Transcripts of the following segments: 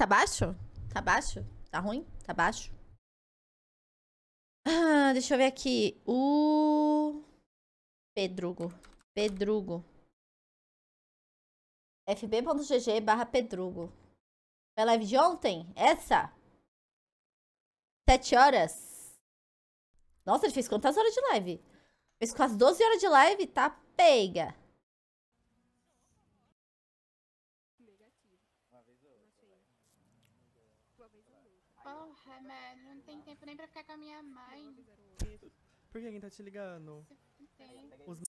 tá baixo? Tá baixo? Tá ruim? Tá baixo? Ah, deixa eu ver aqui. O... Pedrugo. Pedrugo. fb.gg barra Pedrugo. Foi live de ontem? Essa? Sete horas? Nossa, ele fez quantas horas de live? Fez quase 12 horas de live? Tá pega. nem pra ficar com a minha mãe. Por que alguém tá te ligando? Entendi. Os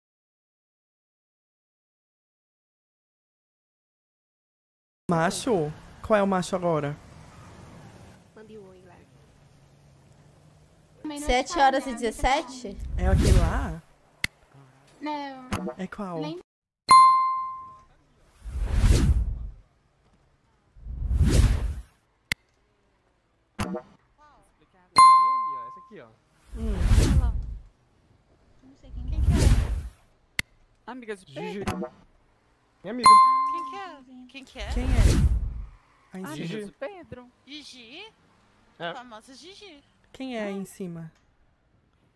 Macho? Qual é o macho agora? Mande o oi lá. Sete horas e né? dezessete? É aquele lá? Não. É qual? Nem amiga de Gigi. Minha amiga. Quem que é? Quem que é? Quem é? Gigi. do Pedro. Gigi? É. Famosa Gigi. Quem é aí em cima?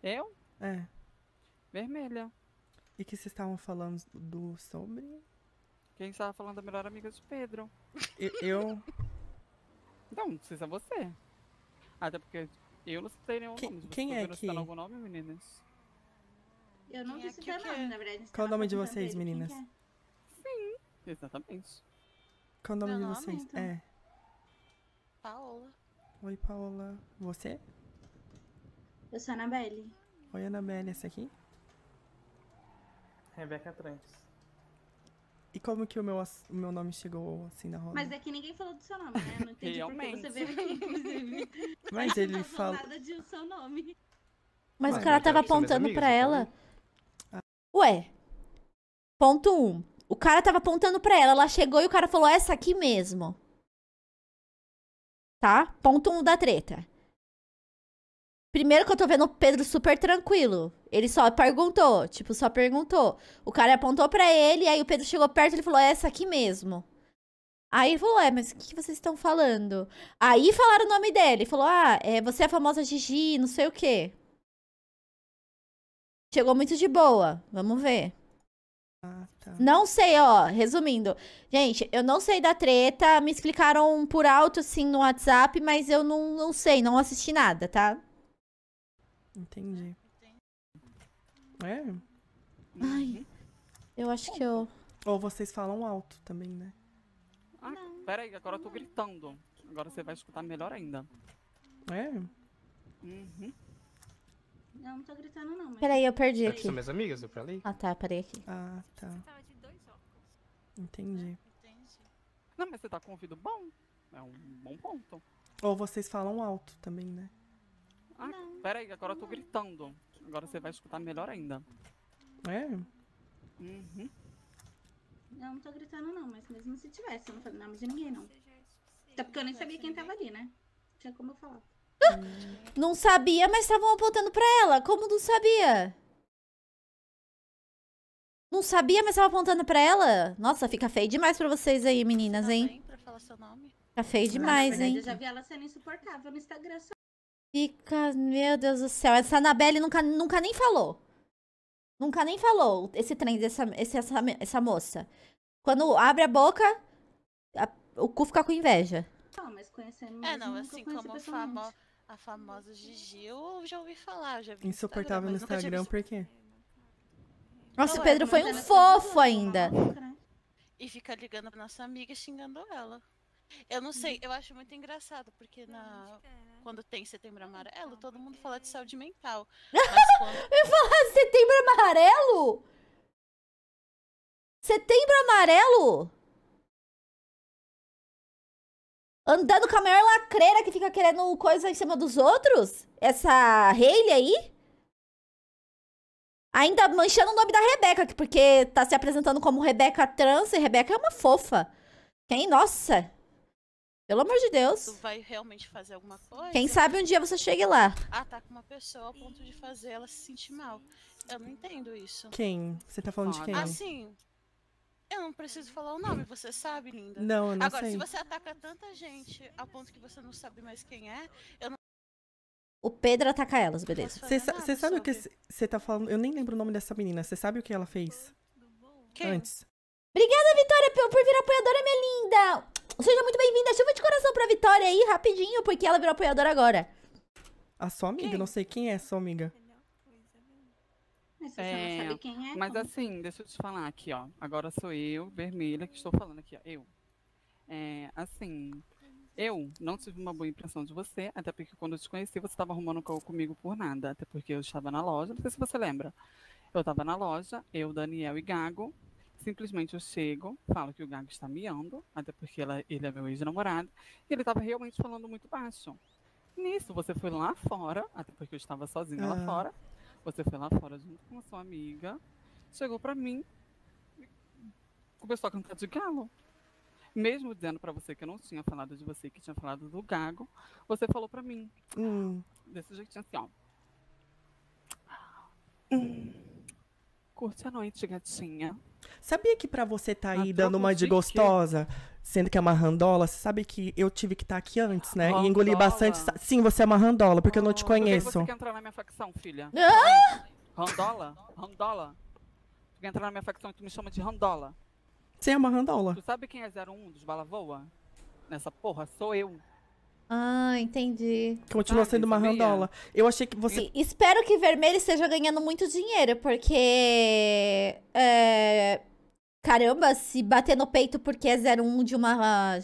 Eu? É. Vermelha. E que vocês estavam falando do sobre? Quem estava falando da melhor amiga de Pedro? E, eu? Não, não sei se é você. Até porque eu não sei nenhum quem, nome. Quem é tá que... citando algum nome, meninas? Eu não é disse preciso nome, na verdade. Qual o nome de vocês, meninas? É? Sim. Exatamente. Qual o nome de vocês? É. Paola. Oi, Paola. Você? Eu sou a Anabelle. Oi, Anabelle. Essa aqui? Rebeca Trans. E como que o meu, o meu nome chegou assim na roda? Mas é que ninguém falou do seu nome, né? não entendi Realmente. porque você veio aqui, inclusive. Mas ele não falou nada de seu nome. Mas, Mas o cara tava é apontando para ela. Ué. Ponto 1. Um, o cara tava apontando pra ela, ela chegou e o cara falou: essa aqui mesmo. Tá? Ponto 1 um da treta. Primeiro que eu tô vendo o Pedro super tranquilo. Ele só perguntou, tipo, só perguntou. O cara apontou para ele, aí o Pedro chegou perto e ele falou: é essa aqui mesmo. Aí ele falou: é, mas o que, vocês estão falando? Aí falaram o nome dele. Falou: ah, é, você é a famosa Gigi, não sei o quê. Chegou muito de boa. Vamos ver. Ah, tá. Não sei, ó, resumindo. Gente, eu não sei da treta, me explicaram por alto, assim, no WhatsApp, mas eu não, não sei, não assisti nada, tá? Entendi. É? Ai, eu acho que eu... Ou vocês falam alto também, né? Ah, peraí, agora eu tô gritando. Agora você vai escutar melhor ainda. É? Uhum. Não, não tô gritando, não. Mas... Peraí, eu perdi aqui. São minhas amigas, eu falei? Ah, tá, parei aqui. Ah, tá. Entendi. Ah, entendi. Não, mas você tá com ouvido bom. É um bom ponto. Ou vocês falam alto também, né? Ah, não, peraí, agora não. eu tô gritando. Agora você vai escutar melhor ainda. É? Uhum. Não, não tô gritando, não, mas mesmo se tivesse, eu não falei nada de ninguém, não. É Até porque eu nem sabia quem tava ali, né? Tinha como eu falar. Não sabia, mas estavam apontando pra ela. Como não sabia? Não sabia, mas estavam apontando pra ela? Nossa, fica feio demais pra vocês aí, meninas, hein? Fica feio demais, hein? Eu já vi ela sendo insuportável no Instagram. Fica, meu Deus do céu. Essa Anabelle nunca, nunca nem falou. Nunca nem falou esse trem dessa esse, essa, essa moça. Quando abre a boca, a, o cu fica com inveja. Não, mas conhecendo É, não, assim como famosa. A famosa Gigi, eu já ouvi falar, já vi. Tá Insuportável no Instagram, por quê? Nossa, o é, Pedro foi um é fofo ainda. E fica ligando pra nossa amiga xingando ela. Eu não sei, eu acho muito engraçado, porque na... Né? quando tem setembro então, amarelo, então, todo mundo fala de saúde mental. Mas quando... Me falar de setembro amarelo? Setembro amarelo? Andando com a maior lacreira que fica querendo coisa em cima dos outros? Essa Hayley aí? Ainda manchando o nome da Rebeca, porque tá se apresentando como Rebeca trans e Rebeca é uma fofa. Quem? Nossa! Pelo amor de Deus. Tu vai realmente fazer alguma coisa? Quem sabe um dia você chegue lá. Ataca ah, tá uma pessoa ao ponto de fazer ela se sentir mal. Eu não entendo isso. Quem? Você tá falando de quem? Assim, eu não preciso falar o nome, você sabe, linda. Não, eu não Agora, sei. se você ataca tanta gente a ponto que você não sabe mais quem é, eu não. O Pedro ataca elas, beleza. Você sa sabe sobre. o que você tá falando? Eu nem lembro o nome dessa menina. Você sabe o que ela fez? Quem? Antes. Obrigada, Vitória, por, vir apoiadora, minha linda! Seja muito bem-vinda. Chama de coração pra Vitória aí, rapidinho, porque ela virou apoiadora agora. A sua amiga? Quem? Não sei quem é a sua amiga. Mas você é, não sabe é, quem é. Mas como? assim, deixa eu te falar aqui, ó. Agora sou eu, vermelha, que estou falando aqui, ó. Eu. É, assim, eu não tive uma boa impressão de você, até porque quando eu te conheci, você estava arrumando colo comigo por nada. Até porque eu estava na loja, não sei se você lembra. Eu estava na loja, eu, Daniel e Gago. Simplesmente eu chego, falo que o Gago está miando, até porque ela, ele é meu ex-namorado, e ele estava realmente falando muito baixo. Nisso, você foi lá fora, até porque eu estava sozinha lá ah. fora, você foi lá fora junto com a sua amiga, chegou para mim e começou a cantar de galo. Mesmo dizendo para você que eu não tinha falado de você, que tinha falado do gago, você falou para mim. Hum. Desse jeitinho assim, ó. Hum. Curte a noite, gatinha. Sabia que para você tá aí dando uma de gostosa, Sendo que é a marrandola, você sabe que eu tive que estar tá aqui antes, né? Randola. E engoli bastante. Sim, você é marrandola, porque oh, eu não te ah, conheço. Você quer entrar na minha facção, filha? Ah! Randola? Randola? Tu quer entrar na minha facção e tu me chama de Randola? Você é marrandola. Tu sabe quem é 01 dos Balavoa? Nessa porra, sou eu. Ah, entendi. Continua sendo uma randola. Eu achei que você. E espero que vermelho esteja ganhando muito dinheiro, porque. É, caramba, se bater no peito porque é 01 de uma,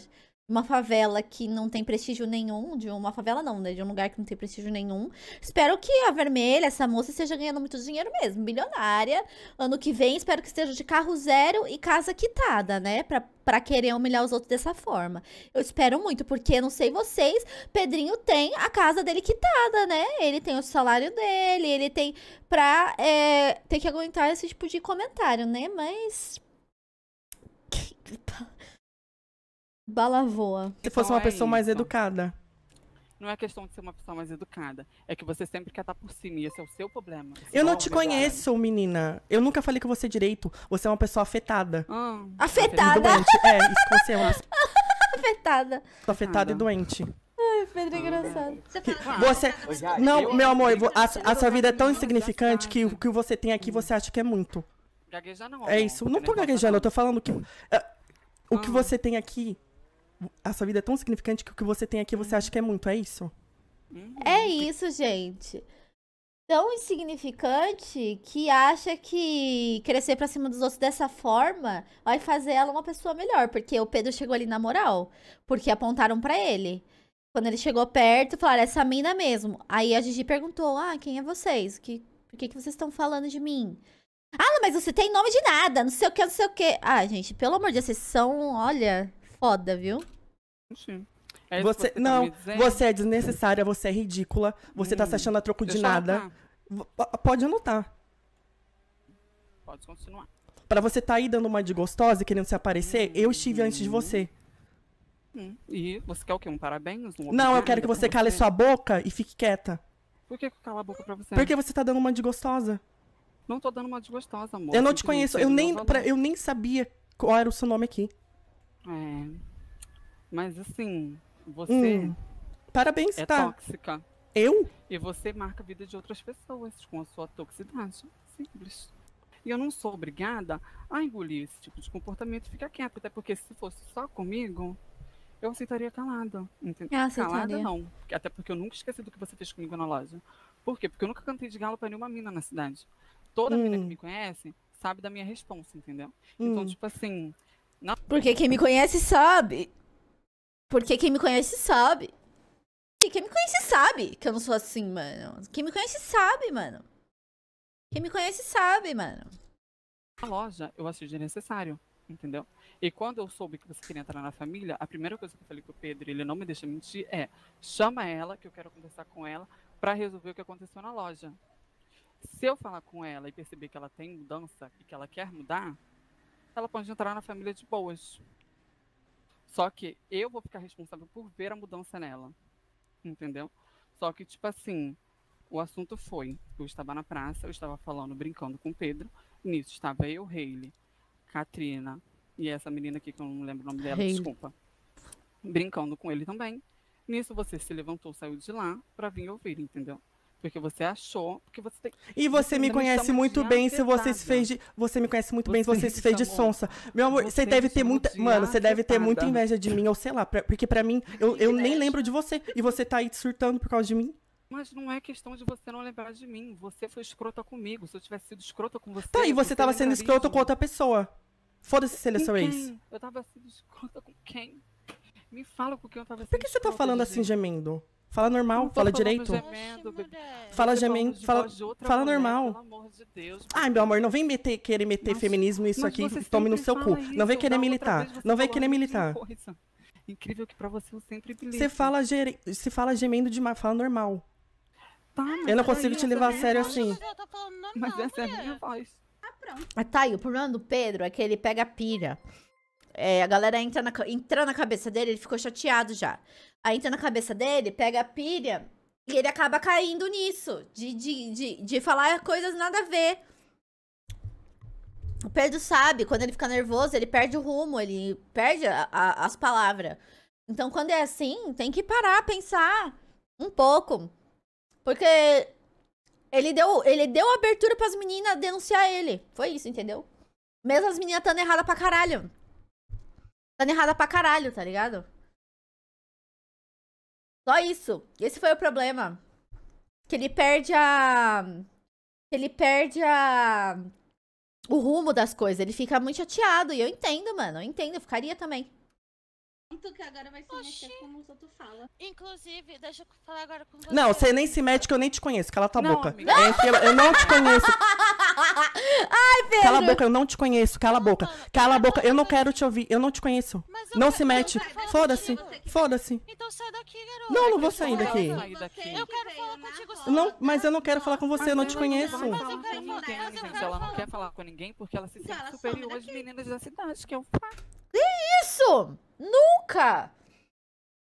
uma favela que não tem prestígio nenhum, de uma favela não, né? De um lugar que não tem prestígio nenhum. Espero que a vermelha, essa moça, esteja ganhando muito dinheiro mesmo, bilionária. Ano que vem, espero que esteja de carro zero e casa quitada, né? Pra, pra querer humilhar os outros dessa forma. Eu espero muito, porque não sei vocês, Pedrinho tem a casa dele quitada, né? Ele tem o salário dele, ele tem pra é, ter que aguentar esse tipo de comentário, né? Mas Balavoa. Se então fosse uma então é pessoa isso. mais educada. Não é questão de ser uma pessoa mais educada. É que você sempre quer estar tá por cima e esse é o seu problema. eu não te conheço, menina. Eu nunca falei com você direito. Você é uma pessoa afetada. Hum, afetada? é, isso que você é uma... Afetada. Afetada e doente. Ai, Pedro, é engraçado. Você. Não, meu amor, a, a sua vida é tão insignificante que o que você tem aqui você acha que é muito. Gaguejar não. É isso. Não tô gaguejando, eu tô falando que. o é, que ah. você tem aqui. A sua vida é tão significante que o que você tem aqui você hum. acha que é muito, é isso? Hum. É isso, gente. Tão insignificante que acha que crescer pra cima dos outros dessa forma vai fazer ela uma pessoa melhor. Porque o Pedro chegou ali na moral. Porque apontaram para ele. Quando ele chegou perto, falaram, essa mina mesmo. Aí a Gigi perguntou, ah, quem é vocês? Que, por que, que vocês estão falando de mim? Ah, mas você tem nome de nada, não sei o que, não sei o que. Ah, gente, pelo amor de Deus, vocês são, olha, foda, viu? Sim. É você, você, tá não, tá você é desnecessária, você é ridícula, você hum, tá se hum. achando a troco de nada. Pode anotar. Pode continuar. Pra você tá aí dando uma de gostosa e querendo se aparecer, hum, eu estive hum. antes de hum. você. Hum. E você quer o quê? Um parabéns? Um não, eu quero que você cale você. sua boca e fique quieta. Por que, que eu calo a boca pra você? Porque você tá dando uma de gostosa. Não tô dando uma desgostosa, amor. Eu não te conheço. Eu nem, pra, eu nem sabia qual era o seu nome aqui. É. Mas assim, você. Hum. Parabéns, é tá? tóxica. Eu? E você marca a vida de outras pessoas com a sua toxicidade. Simples. E eu não sou obrigada a engolir esse tipo de comportamento e ficar quieta. Até porque se fosse só comigo, eu aceitaria calada. Entendeu? Eu aceitaria. Calada não. Até porque eu nunca esqueci do que você fez comigo na loja. Por quê? Porque eu nunca cantei de galo pra nenhuma mina na cidade. Toda hum. mina que me conhece sabe da minha resposta, entendeu? Então, hum. Então, tipo assim. Não... Porque quem me conhece sabe. Porque quem me conhece sabe. E quem me conhece sabe que eu não sou assim, mano. Quem me conhece sabe, mano. Quem me conhece sabe, mano. Na loja, eu achei desnecessário, entendeu? E quando eu soube que você queria entrar na família, a primeira coisa que eu falei com o Pedro, ele não me deixa mentir, é chama ela, que eu quero conversar com ela, para resolver o que aconteceu na loja. Se eu falar com ela e perceber que ela tem mudança e que ela quer mudar, ela pode entrar na família de boas. Só que eu vou ficar responsável por ver a mudança nela. Entendeu? Só que, tipo assim, o assunto foi: eu estava na praça, eu estava falando, brincando com o Pedro. Nisso estava eu, Hayley, Katrina e essa menina aqui que eu não lembro o nome dela, Hayley. desculpa. Brincando com ele também. Nisso você se levantou, saiu de lá para vir ouvir, entendeu? porque você achou, porque você tem E você, me conhece muito bem se você se fez de você me conhece muito bem se você se fez de sonsa. Meu amor, você, deve ter muita, mano, você deve ter muita inveja de mim ou sei lá, pra, porque para mim eu, eu nem lembro de você e você tá aí surtando por causa de mim. Mas não é questão de você não lembrar de mim. Você foi escrota comigo. Se eu tivesse sido escrota com você. Tá, e você tava sendo escrota com outra pessoa. Foda-se se é seu ex. Eu tava sendo escrota com quem? Me fala com quem eu tava sendo Por que você tá falando assim, gemendo? Fala normal, fala direito. Gemendo, fala gemendo, fala, fala normal. De Ai, meu amor, não vem meter, querer meter mas, feminismo isso aqui, tome no seu cu. Isso, não vem querer militar, não vem querer militar. Incrível que para você eu sempre Você fala, fala gemendo demais, fala normal. Tá, eu não consigo te levar a sério assim. Normal, mas essa é a minha voz. Ah, pronto. tá aí, o problema do Pedro é que ele pega pilha. É, a galera entra na, entra na cabeça dele, ele ficou chateado já. Aí entra na cabeça dele, pega a pilha e ele acaba caindo nisso, de, de, de, de falar coisas nada a ver. O Pedro sabe, quando ele fica nervoso, ele perde o rumo, ele perde a, a, as palavras. Então, quando é assim, tem que parar, pensar um pouco. Porque ele deu, ele deu abertura para as meninas denunciar ele. Foi isso, entendeu? Mesmo as meninas estando erradas pra caralho. Tá errada pra caralho, tá ligado? Só isso. Esse foi o problema. Que ele perde a. Que ele perde a. O rumo das coisas. Ele fica muito chateado. E eu entendo, mano. Eu entendo. Eu ficaria também. Então que agora vai se Oxi. mexer como os outros falam. Inclusive, deixa eu falar agora com você. Não, você nem se mete que eu nem te conheço. Cala tua não, boca. Amiga. É, eu não te conheço. Ai, Pedro. Cala a boca, eu não te conheço. Cala a boca. Cala a boca, eu não quero te ouvir. Eu não te conheço. não se mete. Foda-se. Foda-se. Então sai daqui, garoto. Não, não vou sair daqui. Eu quero falar contigo só. Não, mas eu não quero falar com você, eu não te conheço. Ela não quer falar com ninguém porque ela se sente superior às meninas da cidade, que é um fato. Que isso? Nunca!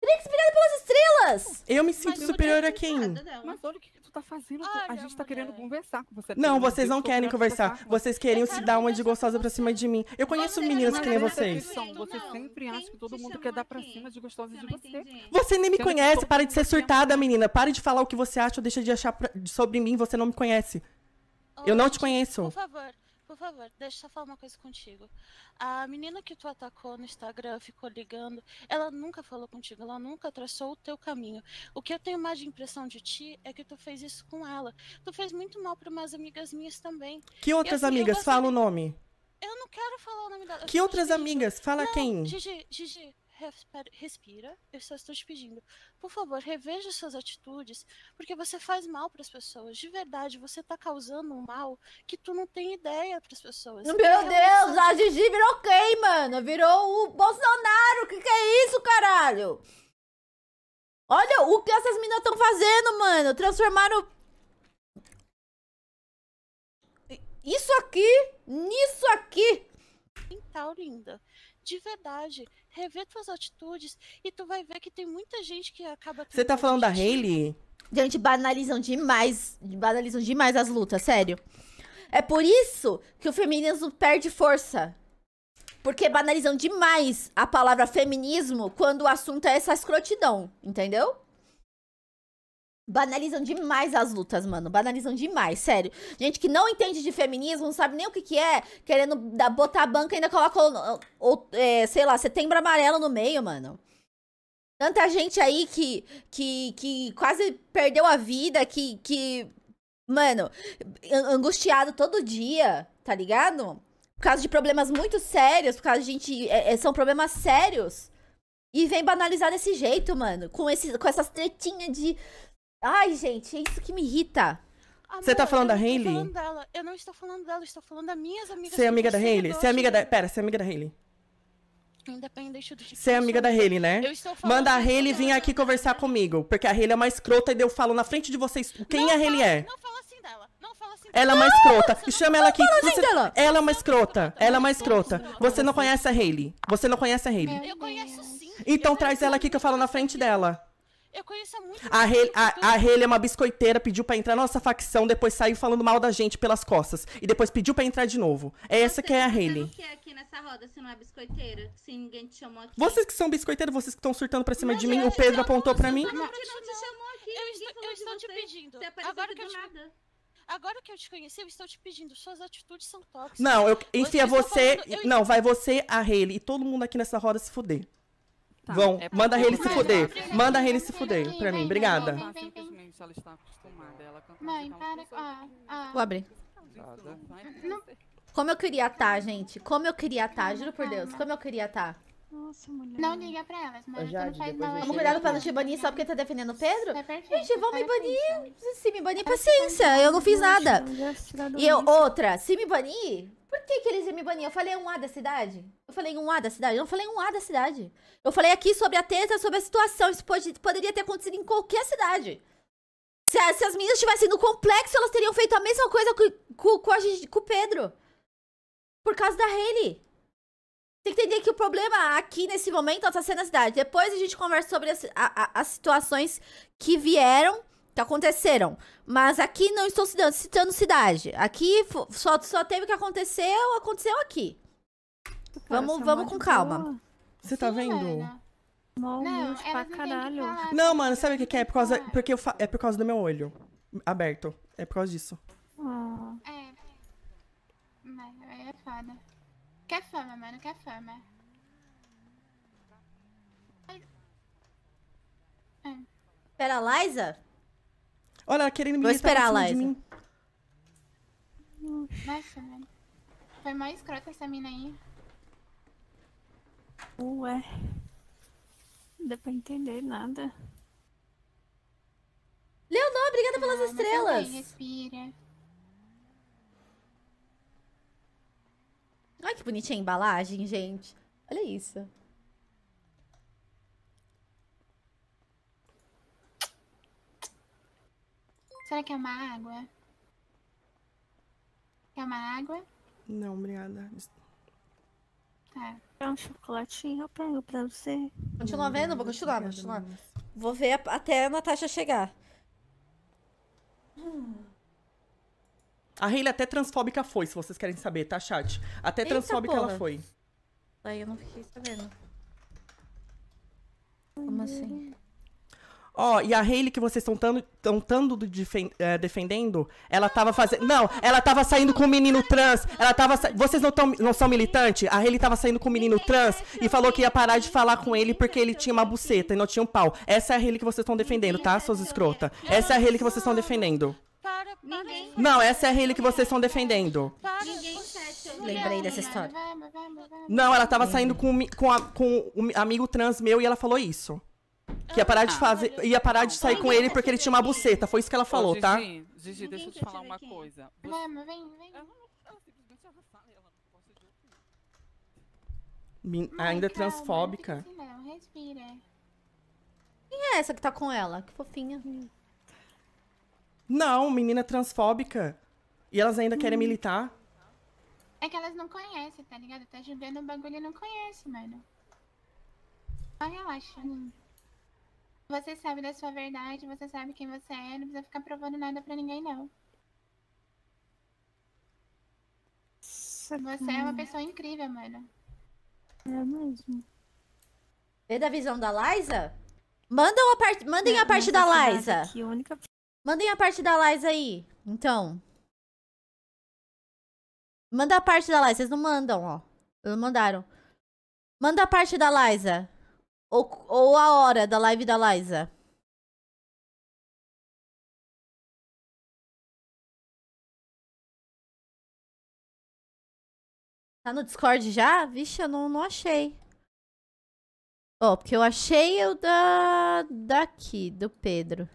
Teria que ser pegada pelas estrelas! Eu me sinto Mas superior a quem? Mas olha o que tu tá fazendo. a gente tá mulher. querendo conversar com você. Não, vocês não querem conversar. Vocês queriam se dar uma de gostosa pra cima de mim. Eu conheço meninas que nem vocês. Você sempre acha que todo mundo quer dar pra cima de gostosa de você. Você nem me conhece. Para de ser surtada, menina. Pare de falar o que você acha ou deixa de achar sobre mim. Você não me conhece. Eu não te conheço. Por favor. Por favor, deixa eu só falar uma coisa contigo. A menina que tu atacou no Instagram, ficou ligando, ela nunca falou contigo, ela nunca traçou o teu caminho. O que eu tenho mais de impressão de ti é que tu fez isso com ela. Tu fez muito mal para umas amigas minhas também. Que outras eu, amigas? Eu gostaria... Fala o nome. Eu não quero falar o nome dela. Que outras amigas? Fala não, quem? Gigi, Gigi, respira. Eu só estou te pedindo, por favor, reveja suas atitudes, porque você faz mal para as pessoas. De verdade, você está causando um mal que tu não tem ideia para as pessoas. Meu é Deus, a Gigi virou quem, mano? Virou o Bolsonaro. O que, que é isso, caralho? Olha o que essas meninas estão fazendo, mano. Transformaram isso aqui, nisso aqui. Então, linda de verdade. Rever tuas atitudes e tu vai ver que tem muita gente que acaba. Você tá falando da Hayley? Gente, banalizam demais. Banalizam demais as lutas, sério. É por isso que o feminismo perde força. Porque banalizam demais a palavra feminismo quando o assunto é essa escrotidão, entendeu? Banalizam demais as lutas, mano. Banalizam demais, sério. Gente que não entende de feminismo, não sabe nem o que, que é, querendo botar a banca ainda coloca, ou, ou é, sei lá, setembro amarelo no meio, mano. Tanta gente aí que, que, que quase perdeu a vida, que, que, mano, angustiado todo dia, tá ligado? Por causa de problemas muito sérios, por causa de gente. É, é são problemas sérios. E vem banalizar desse jeito, mano. Com, esse, com essas tretinhas de Ai, gente, é isso que me irrita. você tá falando da Hayley? Falando dela. Eu não estou falando dela, estou falando das minhas amigas. Você é amiga da Hayley? Você é amiga da. Pera, você é amiga da Hayley? Independente do tipo Você é amiga da Hayley, né? Eu estou falando Manda a Hayley vir aqui conversar comigo, porque a Hayley é uma escrota e eu falo na frente de vocês quem a Hayley é. Não fala assim dela. Não fala assim, é assim dela. Ela é uma escrota. chama ela aqui. Você... Ela é uma escrota. Ela é uma escrota. Você não conhece a Hayley. Você não conhece a Hayley. Eu conheço sim. Então traz ela aqui que eu falo na frente dela. Eu conheço muito. A Haley, a, a Haley é uma biscoiteira, pediu para entrar na nossa facção, depois saiu falando mal da gente pelas costas. E depois pediu para entrar de novo. É essa que é a Haley. Você que é aqui nessa roda se não é biscoiteira? Se ninguém te chamou aqui. Vocês que são biscoiteiros, vocês que estão surtando pra cima Mas de mim, o Pedro apontou para mim. Não, não, Eu, estou, eu estou te pedindo. Agora que eu te... Agora que eu te conheci, eu estou te pedindo, suas atitudes são tóxicas. Não, eu, enfim, é você. Falando, eu... Não, vai você, a Haley e todo mundo aqui nessa roda se fuder. Tá, Vão, é manda a Rene se fuder. Manda a Rene se fuder pra mim, obrigada. ela está acostumada, ela Mãe, assim, para. Assim. Ah, ah. Vou abrir. Como eu queria estar, tá, gente. Como eu queria estar, tá, juro por Deus. Como eu queria estar. Tá. Nossa, mulher. Não liga pra elas, mas Já, não faz mal. Vamos cuidar do não te banir só porque tá defendendo o Pedro? É gente, vão é me banir. Se me banir, paciência. Eu não fiz nada. E eu, outra, se me banir, que, que eles iam me banir? Eu falei é um A da cidade? Eu falei um A da cidade? Eu não falei um A da cidade. Eu falei aqui sobre a teta, sobre a situação. Isso pode, poderia ter acontecido em qualquer cidade. Se, se as meninas estivessem no complexo, elas teriam feito a mesma coisa com, com, a gente, com o Pedro. Por causa da Hayley. Tem que entender que o problema aqui nesse momento está sendo a cidade. Depois a gente conversa sobre as, a, a, as situações que vieram que então, aconteceram. Mas aqui não estou citando, citando cidade. Aqui só, só teve o que aconteceu, aconteceu aqui. Cara, vamos vamos com calma. Boa. Você tá Sim, vendo? Ana. não, pra caralho. não, mano, sabe o que, que, é? É por causa, é. porque eu fa... é por causa do meu olho aberto. É por causa disso. Oh. É. Mas é foda. Quer fama, mano, quer fama. Pera, Liza? Olha, ela querendo me Vou esperar, tá Mim. Foi mais escrota essa mina aí. Ué. Não dá pra entender nada. Leonor, obrigada pelas ah, estrelas. Bem, respira. Olha que bonitinha a embalagem, gente. Olha isso. Será que é uma água? Quer é uma água? Não, obrigada. Tá. É um chocolatinho? Eu pego pra você. Continua vendo? Vou continuar, vou continuar. Vou ver a- até a Natasha chegar. A Hayley até transfóbica foi, se vocês querem saber, tá, chat? Até Eita, transfóbica ela foi. Daí eu não fiquei sabendo. Como assim? Ó, oh, e a Hayley que vocês estão tanto, tão tanto é, eh, defendendo, ela tava fazendo. Não, ela tava saindo com um menino trans. Ela tava. Sa... Vocês não, tão, não são militante? A Hayley tava saindo com um menino trans e falou que ia parar de falar com ele porque ele tinha uma buceta e não tinha um pau. Essa é a Hayley que vocês estão defendendo, tá, suas escrota? Essa é a Hayley que vocês estão defendendo. Ninguém. Não, essa é a Hayley que vocês estão defendendo. Lembrei dessa história. Não, ela tava saindo com, com, a, com um amigo trans meu e ela falou isso. Que ia parar de ah, fazer. Ia parar de sair com ele porque ele tinha uma buceta. Foi isso que ela falou, tá? Gigi, Gigi deixa eu te falar uma coisa. Mama, vem, vem. Min ainda é transfóbica. Não, assim respira. Quem é essa que tá com ela? Que fofinha. Não, menina transfóbica. E elas ainda querem hum. militar? É que elas não conhecem, tá ligado? Tá jogando o bagulho e não conhece, mano. Só relaxa. Ninho. Né? Você sabe da sua verdade, você sabe quem você é, não precisa ficar provando nada para ninguém, não. Você é uma pessoa incrível, mano. É mesmo. Vê da visão da Liza? Mandam a part... Mandem a parte da Liza. Única... Mandem a parte da Liza aí. Então. Manda a parte da Liza. Vocês não mandam, ó. Não mandaram. Manda a parte da Liza. Ou, ou a hora da live da Liza? Tá no Discord já? Vixe, eu não, não achei. Ó, oh, porque eu achei o da... daqui, do Pedro.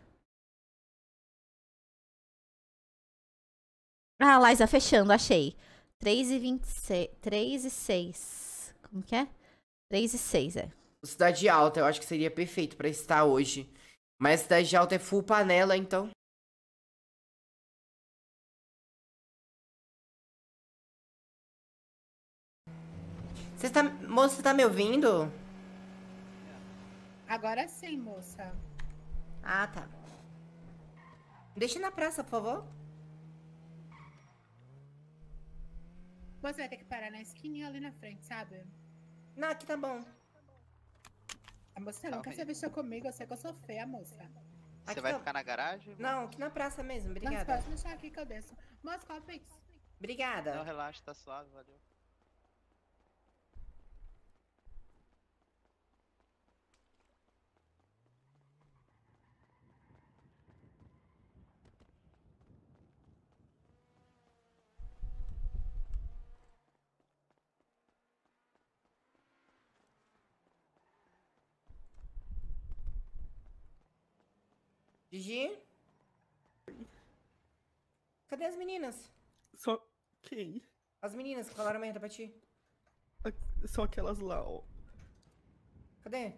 Ah, Liza, fechando, achei. 3 e 26. 3 e 6. Como que é? 3 e 6, é. Cidade Alta, eu acho que seria perfeito para estar hoje. Mas Cidade Alta é full panela, então. Você tá, moça, você tá me ouvindo? Agora sim, moça. Ah, tá. Deixa na praça, por favor. Você vai ter que parar na esquininha ali na frente, sabe? Não, aqui tá bom. A moça não Calma quer aí. se vestir comigo, eu sei que eu sou feia, moça. Você aqui vai na... ficar na garagem? Não, aqui na praça mesmo, obrigada. Mas pode deixar aqui que eu desço. Mas qual Obrigada. Não, relaxa, tá suave, valeu. Cadê as meninas? Só quem? As meninas que falaram merda pra ti. Só aquelas lá, ó. Cadê?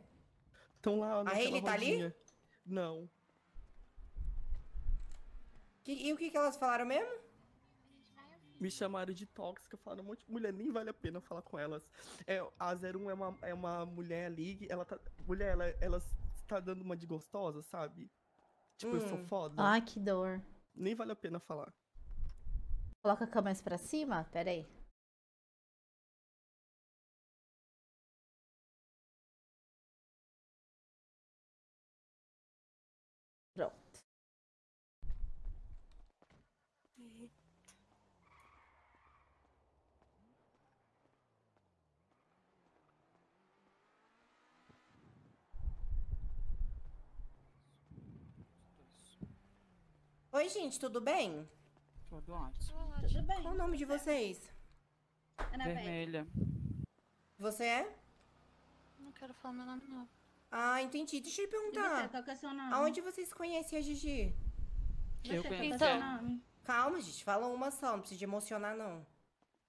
Estão lá na A tá rodinha. ali? Não. Que- e o que, que elas falaram mesmo? Me chamaram de tóxica, falaram um monte de mulher, nem vale a pena falar com elas. É, a 01 é uma, é uma mulher ali, ela tá. Mulher, ela, ela tá dando uma de gostosa, sabe? Tipo, eu sou hum. foda. Ai, que dor. Nem vale a pena falar. Coloca a cama mais pra cima? Pera aí. Pronto. Oi, gente, tudo bem? Tudo ótimo. Tudo bem. Qual o nome de é vocês? Vermelha. Você é? Não quero falar meu nome, não. Ah, entendi. Deixa eu perguntar. você, qual que é seu nome? Aonde vocês conhecem a Gigi? Você, eu conheço. Então... Calma, gente. Fala uma só. Não precisa emocionar, não.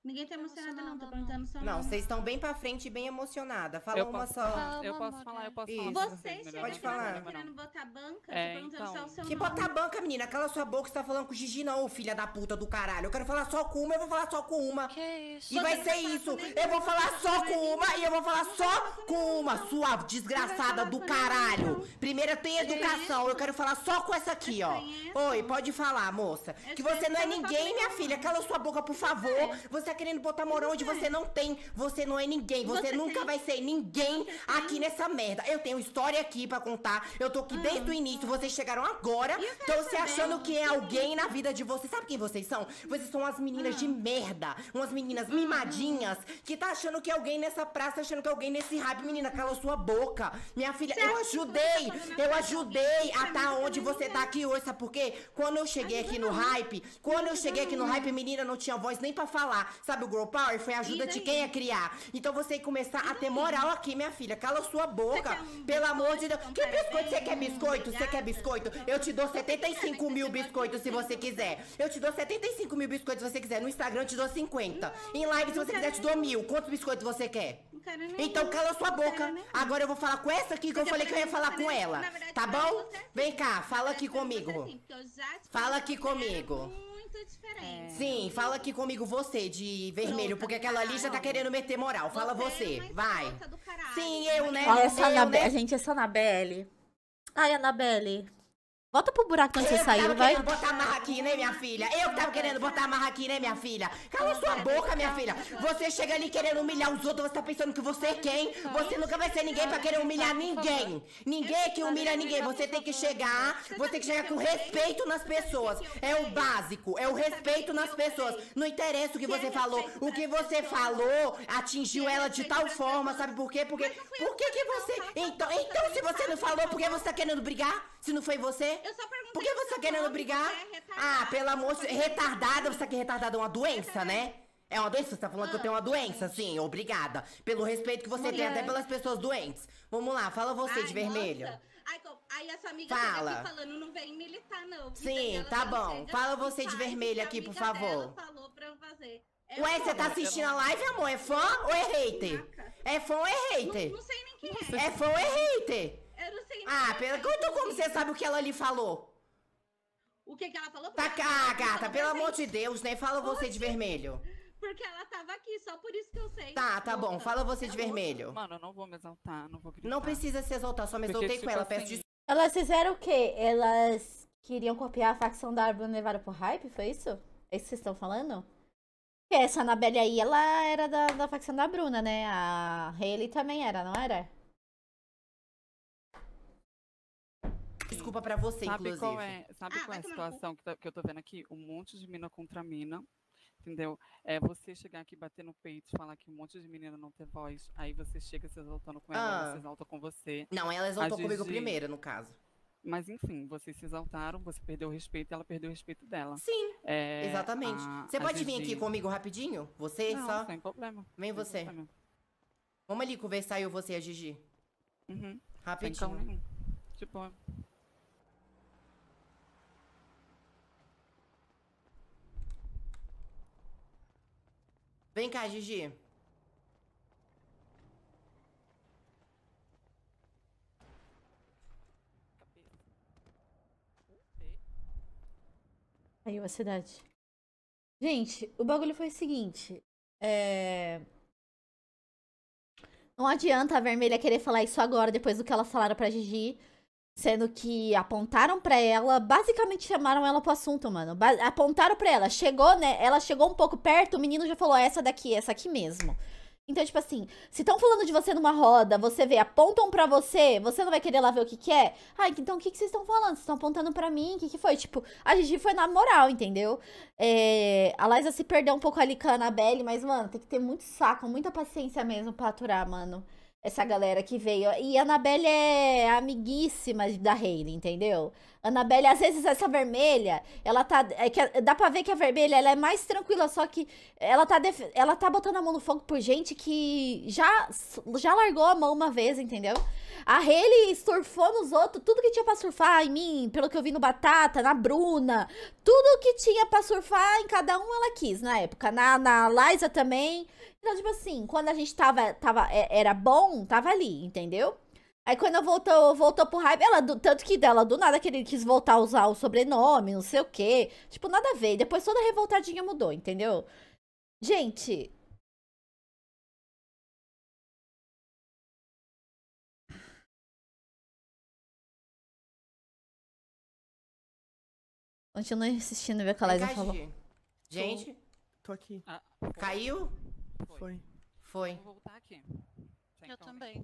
Ninguém tá, tá emocionada, não. Tô tá perguntando só. Não, vocês estão bem pra frente e bem emocionada. Fala eu uma só. eu né? posso falar, eu posso Isso. falar. Você chega Pode falar. querendo botar banca, é, então. Que botar banca, menina? Cala sua boca, você tá falando com o Gigi, não, filha da puta do caralho. Eu quero falar só com uma, eu vou falar só com uma. Que isso? E vai ser isso. Eu vou falar só com uma e eu vou falar só com uma, sua desgraçada do caralho. Primeiro eu tenho educação, eu quero falar só com essa aqui, ó. Oi, pode falar, moça. Que você não é ninguém, minha filha. Cala sua boca, por é. favor. Você tá querendo botar moral onde é. você não tem. Você não é ninguém. Você, você nunca tem... vai ser ninguém aqui nessa merda. Eu tenho história aqui para contar. Eu tô aqui ah, desde o ah. início. Vocês chegaram agora. Estão se achando que é alguém na vida de vocês. Sabe quem vocês são? Vocês são as meninas ah. de merda. Umas meninas mimadinhas que tá achando que é alguém nessa praça, achando que é alguém nesse hype Menina, cala sua boca. Minha filha, eu tá ajudei. Eu ajudei a tá onde você tá aqui hoje. Sabe por quê? Quando eu cheguei aqui no hype, quando eu cheguei aqui no hype, menina, não tinha voz nem para falar. Sabe o Grow Power? Foi ajuda de quem a é criar. Então você começar a ter moral aqui, minha filha. Cala sua boca. Um pelo amor de Deus. Então que biscoito? Você quer biscoito? Você quer biscoito? Eu te dou 75 mil biscoitos se você quiser. Eu te dou 75 mil biscoitos se você quiser. No Instagram eu te dou 50. Em live, se você quiser, te dou mil. Quantos biscoitos você quer? Então cala sua boca. Agora eu vou falar com essa aqui que eu falei que eu ia falar com ela. Tá bom? Vem cá, fala aqui comigo. Fala aqui comigo muito diferente. É. Sim, fala aqui comigo você de vermelho, porque aquela ali já tá querendo meter moral. Fala você, é vai. Do caralho, Sim, eu, né? Olha essa eu, Anab... né? Gente, essa Anabelle. Ai, Anabelle. Volta pro buraco quando você saiu, vai. Eu tava querendo botar marra aqui, né, minha filha? Eu que tava querendo botar marra aqui, né, minha filha? Cala sua boca, minha filha. Você chega ali querendo humilhar os outros, você tá pensando que você é quem? Você nunca vai ser ninguém pra querer humilhar ninguém. Ninguém que humilha ninguém. Você tem que chegar, tá você tem que chegar com respeito nas pessoas. É o básico, é o respeito nas pessoas. Não interessa o que você falou. O tá que você falou atingiu ela de tal forma, sabe por quê? Porque. Por que que você. Tá então, então se você não falou, por que você tá querendo brigar? Se não foi você? Eu só perguntei. Por que você tá, tá querendo brigar? É ah, pelo amor de é Retardada, você tá aqui retardada é uma doença, né? É uma doença? Você tá falando ah, que eu tenho uma ah, doença? Gente. Sim, obrigada. Pelo respeito que você Mulher. tem até pelas pessoas doentes. Vamos lá, fala você Ai, de vermelho. Nossa. Ai, aí essa amiga fala. aqui falando, não vem militar, não. Sim, tá bom. Fala você de vermelho aqui, por favor. Ela falou pra eu fazer. É Ué, você tá assistindo a live, amor? É fã ou é hater? É fã ou é hater? Não, não sei nem quem é. É fã ou é hater? eu não sei. Ah, pergunta como você sabe o que ela lhe falou. O que, que ela falou? Tá cá, ah, gata, pelo amor de Deus, né? Fala você de vermelho. Porque ela tava aqui, só por isso que eu sei. Tá, tá bom. Fala você de vermelho. Mano, eu não vou me exaltar, não vou gritar. Não precisa se exaltar, só me Porque, exaltei tipo com ela. Assim... Peço desculpa. Elas fizeram o quê? Elas queriam copiar a facção da Bruna e levaram pro hype? Foi isso? É isso que vocês estão falando? Porque essa Anabelle aí, ela era da, da facção da Bruna, né? A Hayley também era, não era? desculpa para você, sabe inclusive. Qual é, sabe ah, qual é a situação que, tá, que, eu tô vendo aqui? Um monte de mina contra mina. Entendeu? É você chegar aqui, bater no peito, falar que um monte de menina não tem voz. Aí você chega se exaltando com ela, ah. ela se exalta com você. Não, ela exaltou Gigi... comigo primeiro, no caso. Mas enfim, vocês se exaltaram, você perdeu o respeito e ela perdeu o respeito dela. Sim. É, exatamente. A, você pode Gigi... vir aqui comigo rapidinho? Você não, só? Sem problema. Vem sem você. Problema. Vamos ali conversar eu, você e a Gigi. Uhum. Rapidinho. Sem Tipo, Vem cá, Gigi. Aí, a cidade. Gente, o bagulho foi o seguinte. É... Não adianta a Vermelha querer falar isso agora, depois do que elas falaram pra Gigi. Sendo que apontaram para ela, basicamente chamaram ela pro assunto, mano. Ba apontaram para ela, chegou, né? Ela chegou um pouco perto, o menino já falou ah, essa daqui, essa aqui mesmo. Então, tipo assim, se estão falando de você numa roda, você vê, apontam para você, você não vai querer lá ver o que que é? Ah, então o que que vocês estão falando? Vocês estão apontando para mim? O que que foi? Tipo, a gente foi na moral, entendeu? É, a Liza se perdeu um pouco ali com a Annabelle, mas, mano, tem que ter muito saco, muita paciência mesmo pra aturar, mano essa galera que veio. E a Anabelle é amiguíssima da Hayley, entendeu? Anabelle, às vezes essa vermelha, ela tá. É que, dá pra ver que a vermelha ela é mais tranquila, só que ela tá, def, ela tá botando a mão no fogo por gente que já, já largou a mão uma vez, entendeu? A Hayley surfou nos outros, tudo que tinha pra surfar em mim, pelo que eu vi no Batata, na Bruna, tudo que tinha pra surfar em cada um ela quis na época. Na, na Liza também. Então, tipo assim, quando a gente tava, tava é, era bom, tava ali, entendeu? Aí quando voltou, voltou pro hype, ela, do, tanto que dela, do nada, que ele quis voltar a usar o sobrenome, não sei o quê. Tipo, nada a ver. Depois toda revoltadinha mudou, entendeu? Gente. Continua insistindo ver o que a Laísa falou. Gente, tô, tô aqui. Ah, caiu? Foi. Foi. Foi. Vou voltar aqui. Sem tá, eu então, também.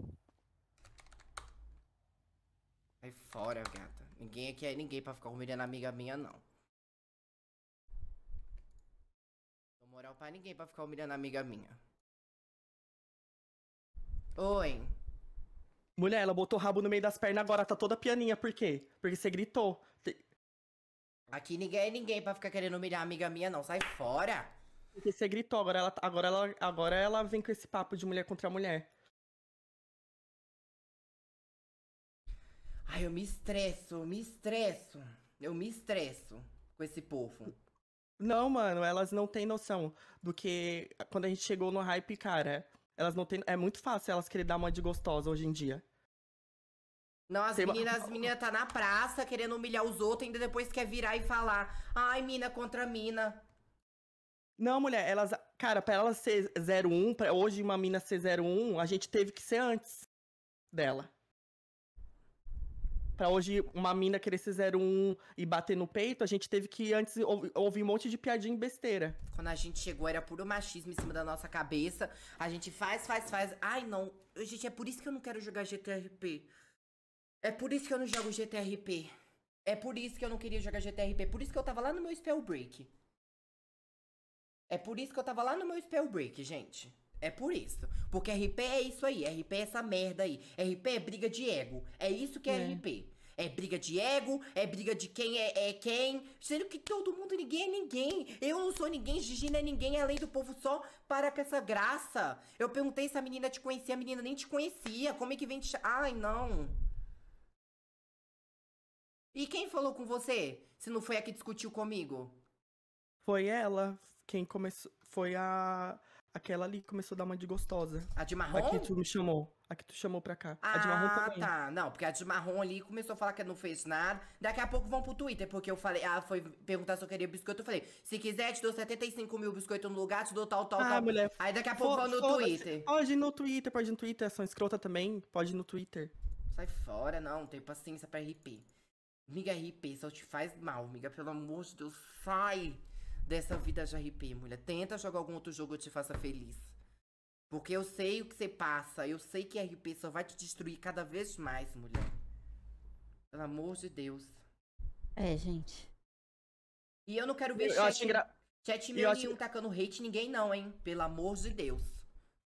Sai fora, gata. Ninguém aqui é ninguém pra ficar humilhando amiga minha, não. Dou moral pra ninguém pra ficar humilhando amiga minha. Oi. Mulher, ela botou o rabo no meio das pernas agora, tá toda pianinha, por quê? Porque você gritou. Aqui ninguém é ninguém pra ficar querendo humilhar amiga minha, não. Sai fora! Porque você gritou, agora ela, tá, agora, ela, agora ela vem com esse papo de mulher contra mulher. Ai, eu me estresso, eu me estresso. Eu me estresso com esse povo. Não, mano, elas não têm noção do que quando a gente chegou no hype, cara, elas não têm. É muito fácil elas querer dar uma de gostosa hoje em dia. Não, as Sei meninas, as meninas tá na praça querendo humilhar os outros, ainda depois quer virar e falar: ai, mina contra mina. Não, mulher, elas. Cara, pra ela ser 01, pra hoje uma mina ser 01, a gente teve que ser antes dela. Pra hoje uma mina querer ser 01 e bater no peito, a gente teve que antes ouvir, ouvir um monte de piadinha e besteira. Quando a gente chegou, era puro machismo em cima da nossa cabeça. A gente faz, faz, faz. Ai, não. Gente, é por isso que eu não quero jogar GTRP. É por isso que eu não jogo GTRP. É por isso que eu não queria jogar GTRP. Por isso que eu tava lá no meu spell break. É por isso que eu tava lá no meu spell break, gente. É por isso. Porque RP é isso aí. RP é essa merda aí. RP é briga de ego. É isso que é, é. RP. É briga de ego, é briga de quem é, é, quem. Sendo que todo mundo, ninguém é ninguém. Eu não sou ninguém, Gigi não é ninguém, além do povo só. Para com essa graça. Eu perguntei se a menina te conhecia, a menina nem te conhecia. Como é que vem te. Ai, não. E quem falou com você? Se não foi a que discutiu comigo? Foi ela quem começou foi a aquela ali que começou a dar uma de gostosa. A de marrom? A que tu me chamou. A que tu chamou pra cá. Ah, a de marrom ah, também. tá. Não, porque a de marrom ali começou a falar que não fez nada. Daqui a pouco vão pro Twitter, porque eu falei... Ela ah, foi perguntar se eu queria biscoito. Eu falei, se quiser, te dou 75 mil biscoitos no lugar, te dou tal, tal, ah, tal. mulher. Aí daqui a pouco vão no Twitter. Pode ir no Twitter, pode ir no Twitter. São escrota também, pode ir no Twitter. Sai fora, não. Tem paciência pra RP. Miga RP, só te faz mal, miga. Pelo amor de Deus, sai dessa vida de RP, mulher. Tenta jogar algum outro jogo que te faça feliz. Porque eu sei o que você passa. Eu sei que RP só vai te destruir cada vez mais, mulher. Pelo amor de Deus. É, gente. E eu não quero ver eu chat, acho engra... chat Eu acho... tacando hate ninguém não, hein? Pelo amor de Deus.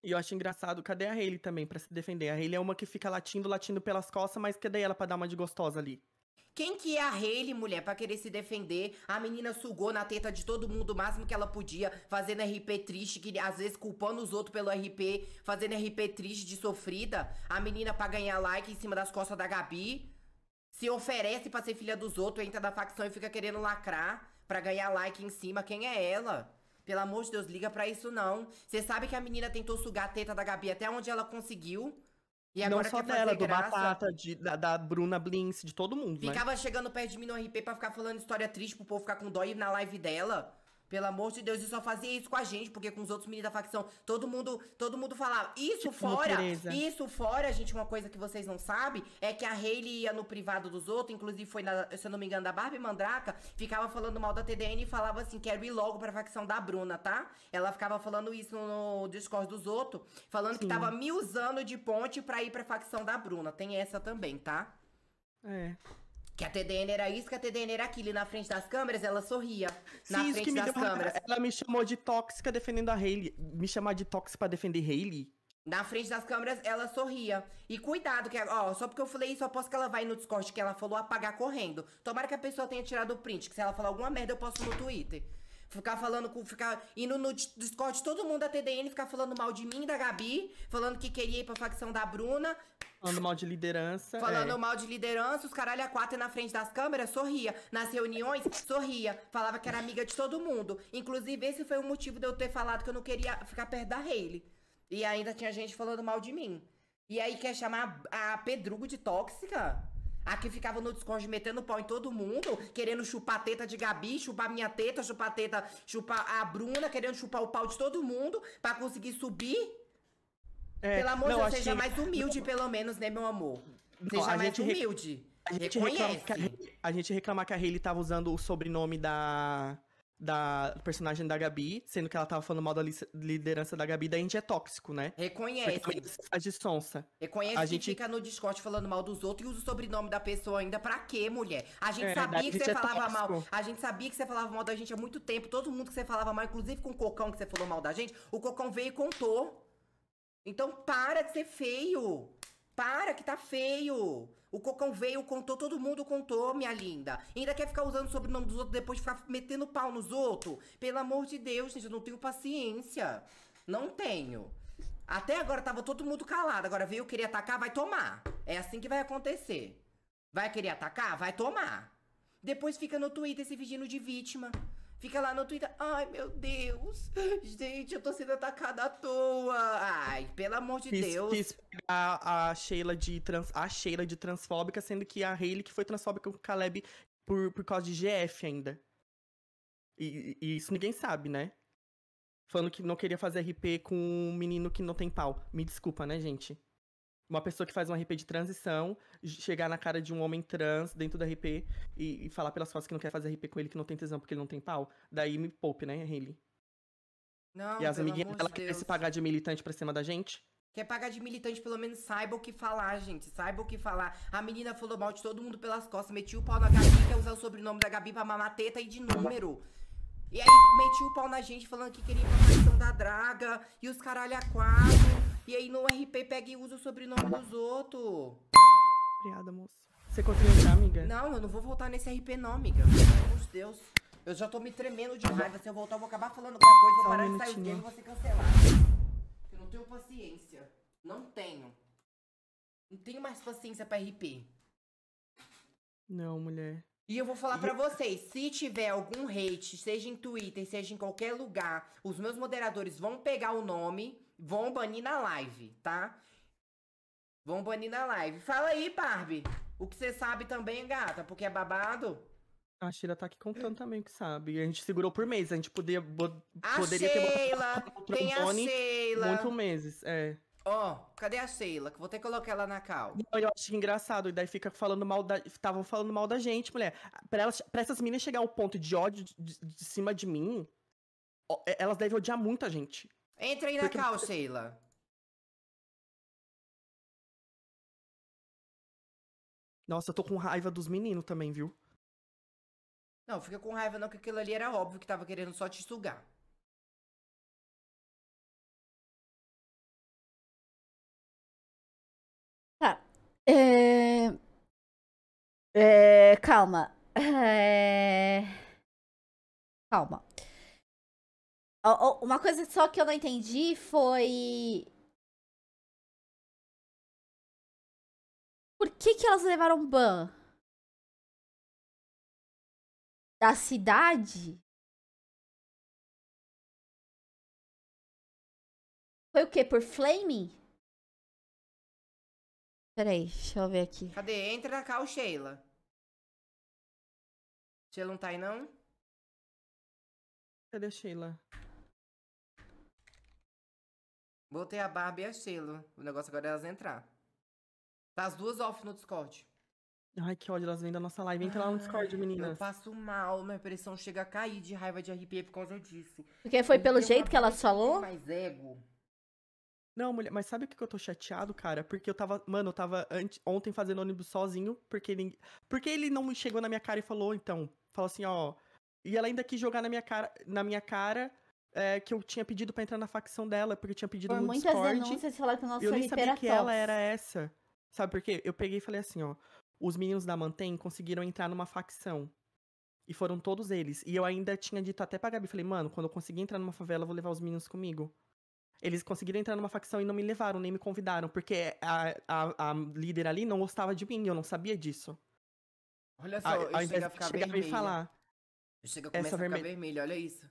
E eu acho engraçado, cadê a Hayley também para se defender? A Hayley é uma que fica latindo, latindo pelas costas, mas cadê ela para dar uma de gostosa ali? Quem que é a Hayley, mulher, pra querer se defender? A menina sugou na teta de todo mundo o máximo que ela podia, fazendo RP triste, que, às vezes culpando os outros pelo RP, fazendo RP triste de sofrida. A menina pra ganhar like em cima das costas da Gabi. Se oferece pra ser filha dos outros, entra na facção e fica querendo lacrar pra ganhar like em cima. Quem é ela? Pelo amor de Deus, liga pra isso não. Você sabe que a menina tentou sugar a teta da Gabi até onde ela conseguiu. E agora não só dela, do graça, Batata, de, da, da, Bruna Blinz, de todo mundo. Né? Ficava né? chegando perto de mim no RP pra ficar falando história triste pro povo ficar com dó e na live dela. Pelo amor de Deus, e só fazia isso com a gente, porque com os outros meninos da facção, todo mundo, todo mundo falava. Isso tipo fora, isso fora, gente, uma coisa que vocês não sabem é que a Hayley ia no privado dos outros, inclusive foi, na, se eu não me engano, da Barbie Mandraca, ficava falando mal da TDN e falava assim: quero ir logo pra facção da Bruna, tá? Ela ficava falando isso no Discord dos outros, falando Sim. que tava me usando de ponte pra ir pra facção da Bruna. Tem essa também, tá? É. Que a TDN era isso, que a TDN era aquilo. E na frente das câmeras, ela sorria. Sim, na frente das câmeras. Ela me chamou de tóxica defendendo a Hailey. Me chamar de tóxica pra defender Hailey? Na frente das câmeras, ela sorria. E cuidado, que ó, só porque eu falei isso, após que ela vai no Discord que ela falou apagar correndo. Tomara que a pessoa tenha tirado o print, que se ela falar alguma merda, eu posso no Twitter. Ficar falando com. Ficar indo no Discord todo mundo da TDN, ficar falando mal de mim, da Gabi, falando que queria ir pra facção da Bruna, Falando mal de liderança. Falando é. mal de liderança, os caralho a quatro na frente das câmeras sorria. Nas reuniões, sorria. Falava que era amiga de todo mundo. Inclusive, esse foi o motivo de eu ter falado que eu não queria ficar perto da Hayley. E ainda tinha gente falando mal de mim. E aí quer chamar a Pedrugo de tóxica? A que ficava no Discord metendo pau em todo mundo, querendo chupar a teta de Gabi, chupar minha teta, chupar a teta, chupar a Bruna, querendo chupar o pau de todo mundo para conseguir subir. É, pelo amor de Deus, seja que... mais humilde, pelo menos, né, meu amor? Seja não, mais humilde. A gente, reclama a, a gente reclama que a Hayley tava usando o sobrenome da, da personagem da Gabi, sendo que ela tava falando mal da li liderança da Gabi, daí a gente é tóxico, né? Reconhece. A de sonsa. Reconhece a gente fica no Discord falando mal dos outros e usa o sobrenome da pessoa ainda. Pra quê, mulher? A gente é, sabia que gente você é falava tóxico. mal. A gente sabia que você falava mal da gente há muito tempo. Todo mundo que você falava mal, inclusive com o Cocão que você falou mal da gente, o Cocão veio e contou. Então para de ser feio. Para que tá feio. O Cocão veio, contou, todo mundo contou, minha linda. E ainda quer ficar usando o sobrenome dos outros depois de ficar metendo pau nos outros? Pelo amor de Deus, gente, eu não tenho paciência. Não tenho. Até agora tava todo mundo calado. Agora veio querer atacar, vai tomar. É assim que vai acontecer. Vai querer atacar? Vai tomar. Depois fica no Twitter se fingindo de vítima. Fica lá no Twitter. Ai, meu Deus. Gente, eu tô sendo atacada à toa. Ai, pelo amor de quis, Deus. Quis pegar a Sheila de trans, a Sheila de transfóbica, sendo que a Hayley que foi transfóbica com o Caleb por, por causa de GF ainda. E, e isso ninguém sabe, né? Falando que não queria fazer RP com um menino que não tem pau. Me desculpa, né, gente? uma pessoa que faz um RP de transição chegar na cara de um homem trans dentro da RP e, e falar pelas costas que não quer fazer RP com ele, que não tem tesão porque ele não tem pau. Daí me poupe, né, Hayley? Não, E as amiguinhas, ela quer se pagar de militante pra cima da gente? Quer pagar de militante, pelo menos saiba o que falar, gente. Saiba o que falar. A menina falou mal de todo mundo pelas costas, metiu o pau na Gabi, quer usar o sobrenome da Gabi pra mamar teta e de número. E aí metiu o pau na gente falando que queria ir pra da draga e os caralho a quatro. E aí no RP pega e usa o sobrenome dos outros. Obrigada, moço. Você continua já, amiga? Não, eu não vou voltar nesse RP não, amiga. Pelo amor de Deus. Eu já tô me tremendo de raiva. Se eu voltar, eu vou acabar falando alguma coisa, vou parar um de sair o game e vou ser cancelado. Eu não tenho paciência. Não tenho. Não tenho mais paciência pra RP. Não, mulher. E eu vou falar para vocês, se tiver algum hate, seja em Twitter, seja em qualquer lugar, os meus moderadores vão pegar o nome Vão banir na live, tá? Vão banir na live. Fala aí, Barbie. O que você sabe também, gata, porque é babado. A Sheila tá aqui contando também o que sabe. A gente segurou por meses. a gente podia, bo, a poderia Sheila, ter botado tem a Sheila. muito meses, é. Ó, oh, cadê a Sheila? Que vou ter que colocar ela na cal. Não, eu acho engraçado, e daí fica falando mal da. Estavam falando mal da gente, mulher. Pra, elas, pra essas meninas chegar ao ponto de ódio de, de, de cima de mim, é, elas devem odiar muito a gente. Entra aí na Porque... cal, Sheila. Nossa, eu tô com raiva dos meninos também, viu? Não, fica com raiva não, que aquilo ali era óbvio que tava querendo só te sugar. Tá. é... é... Calma. É... Calma. Uma coisa só que eu não entendi foi. Por que, que elas levaram ban? Da cidade? Foi o quê? Por flaming? Peraí, deixa eu ver aqui. Cadê? Entra na cal, Sheila. Sheila não tá aí, não? Cadê a Sheila? Botei a Barbie e a Sheila. O negócio agora é elas entrar. Tá as duas off no Discord. Ai, que ódio, elas vêm da nossa live. Entra lá no Discord, meninas. Eu passo mal, minha pressão chega a cair de raiva de RP por causa disso. Porque foi pelo jeito que elas falou? Mais ego. Não, mulher, mas sabe o que eu tô chateado, cara? Porque eu tava, mano, eu tava ontem fazendo ônibus sozinho, porque ele, porque ele não chegou na minha cara e falou, então, falou assim, ó, e ela ainda quis jogar na minha cara, na minha cara é, que eu tinha pedido para entrar na facção dela, porque eu tinha pedido Por no muitas Discord. denúncias falaram que o nosso Eu nem sabia que tops. ela era essa. Sabe por quê? Eu peguei e falei assim, ó. Os meninos da Mantém conseguiram entrar numa facção. E foram todos eles. E eu ainda tinha dito até pra Gabi, falei, mano, quando eu conseguir entrar numa favela, eu vou levar os meninos comigo. Eles conseguiram entrar numa facção e não me levaram, nem me convidaram, porque a, a, a líder ali não gostava de mim, eu não sabia disso. Olha só, a, eu ao a de chegar vermelha. falar. a ficar vermelha. olha isso.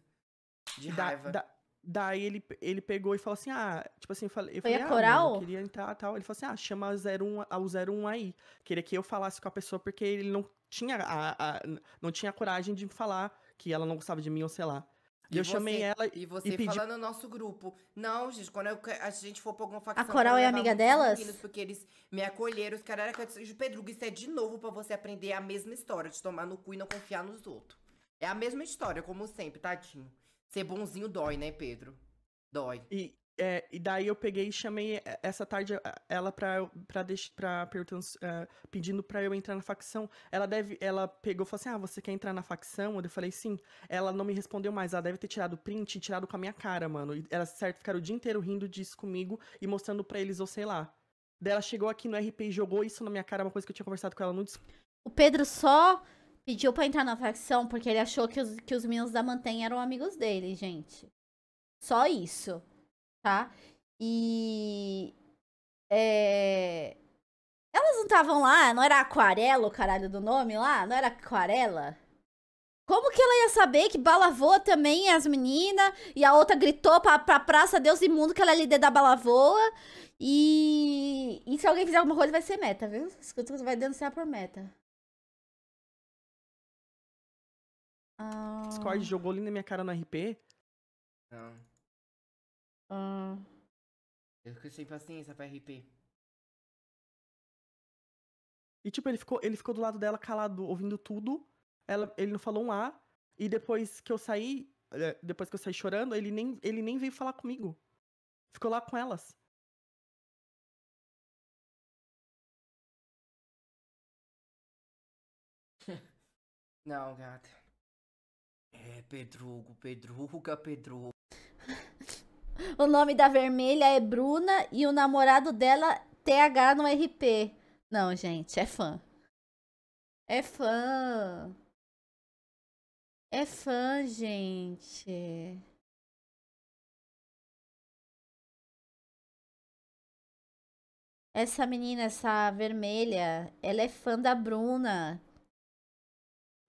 De raiva. Da, daí ele, ele pegou e falou assim: ah, tipo assim, eu falei, eu Foi falei, a ah, coral? Mano, eu queria entrar tal. Ele falou assim: ah, chama o 01, ao 01 aí. Queria que eu falasse com a pessoa, porque ele não tinha a, a não tinha a coragem de falar que ela não gostava de mim ou sei lá. E, eu você, chamei ela e você e pedi... falando no nosso grupo. Não, gente, quando eu, a gente for pra alguma facção... A Coral é amiga delas? Porque eles me acolheram, os caras... Era... Pedro, isso é de novo para você aprender a mesma história, de tomar no cu e não confiar nos outros. É a mesma história, como sempre, tadinho. Ser bonzinho dói, né, Pedro? Dói. E, é, e daí eu peguei e chamei é, essa tarde ela pra, pra, deix, pra perguntando, uh, é, pedindo pra eu entrar na facção. Ela deve. Ela pegou e falou assim: Ah, você quer entrar na facção? Eu falei, sim. Ela não me respondeu mais. Ela deve ter tirado print e tirado com a minha cara, mano. E ela, certo, ficaram o dia inteiro rindo disso comigo e mostrando pra eles, ou sei lá. Daí ela chegou aqui no RP e jogou isso na minha cara, uma coisa que eu tinha conversado com ela no O Pedro só Pediu pra entrar na facção porque ele achou que os, que os meninos da Mantém eram amigos dele, gente. Só isso, tá? E. É... Elas não estavam lá? Não era aquarela o caralho do nome lá? Não era aquarela? Como que ela ia saber que balavô também é as meninas? E a outra gritou pra, pra Praça Deus Imundo que ela é líder da Balavoa. E... e se alguém fizer alguma coisa, vai ser meta, viu? Escuta, vai denunciar por meta. Ah. Discord jogou ali na minha cara no RP. Não. Ah. Eu fiquei sem paciência pra RP. E tipo, ele ficou, ele ficou do lado dela calado, ouvindo tudo. Ela, ele não falou um A. E depois que eu saí, é, depois que eu saí chorando, ele nem, ele nem veio falar comigo. Ficou lá com elas. não, gata. É, Pedrugo, Pedruga, Pedrugo. o nome da vermelha é Bruna e o namorado dela TH no RP. Não, gente, é fã. É fã. É fã, gente. Essa menina, essa vermelha, ela é fã da Bruna.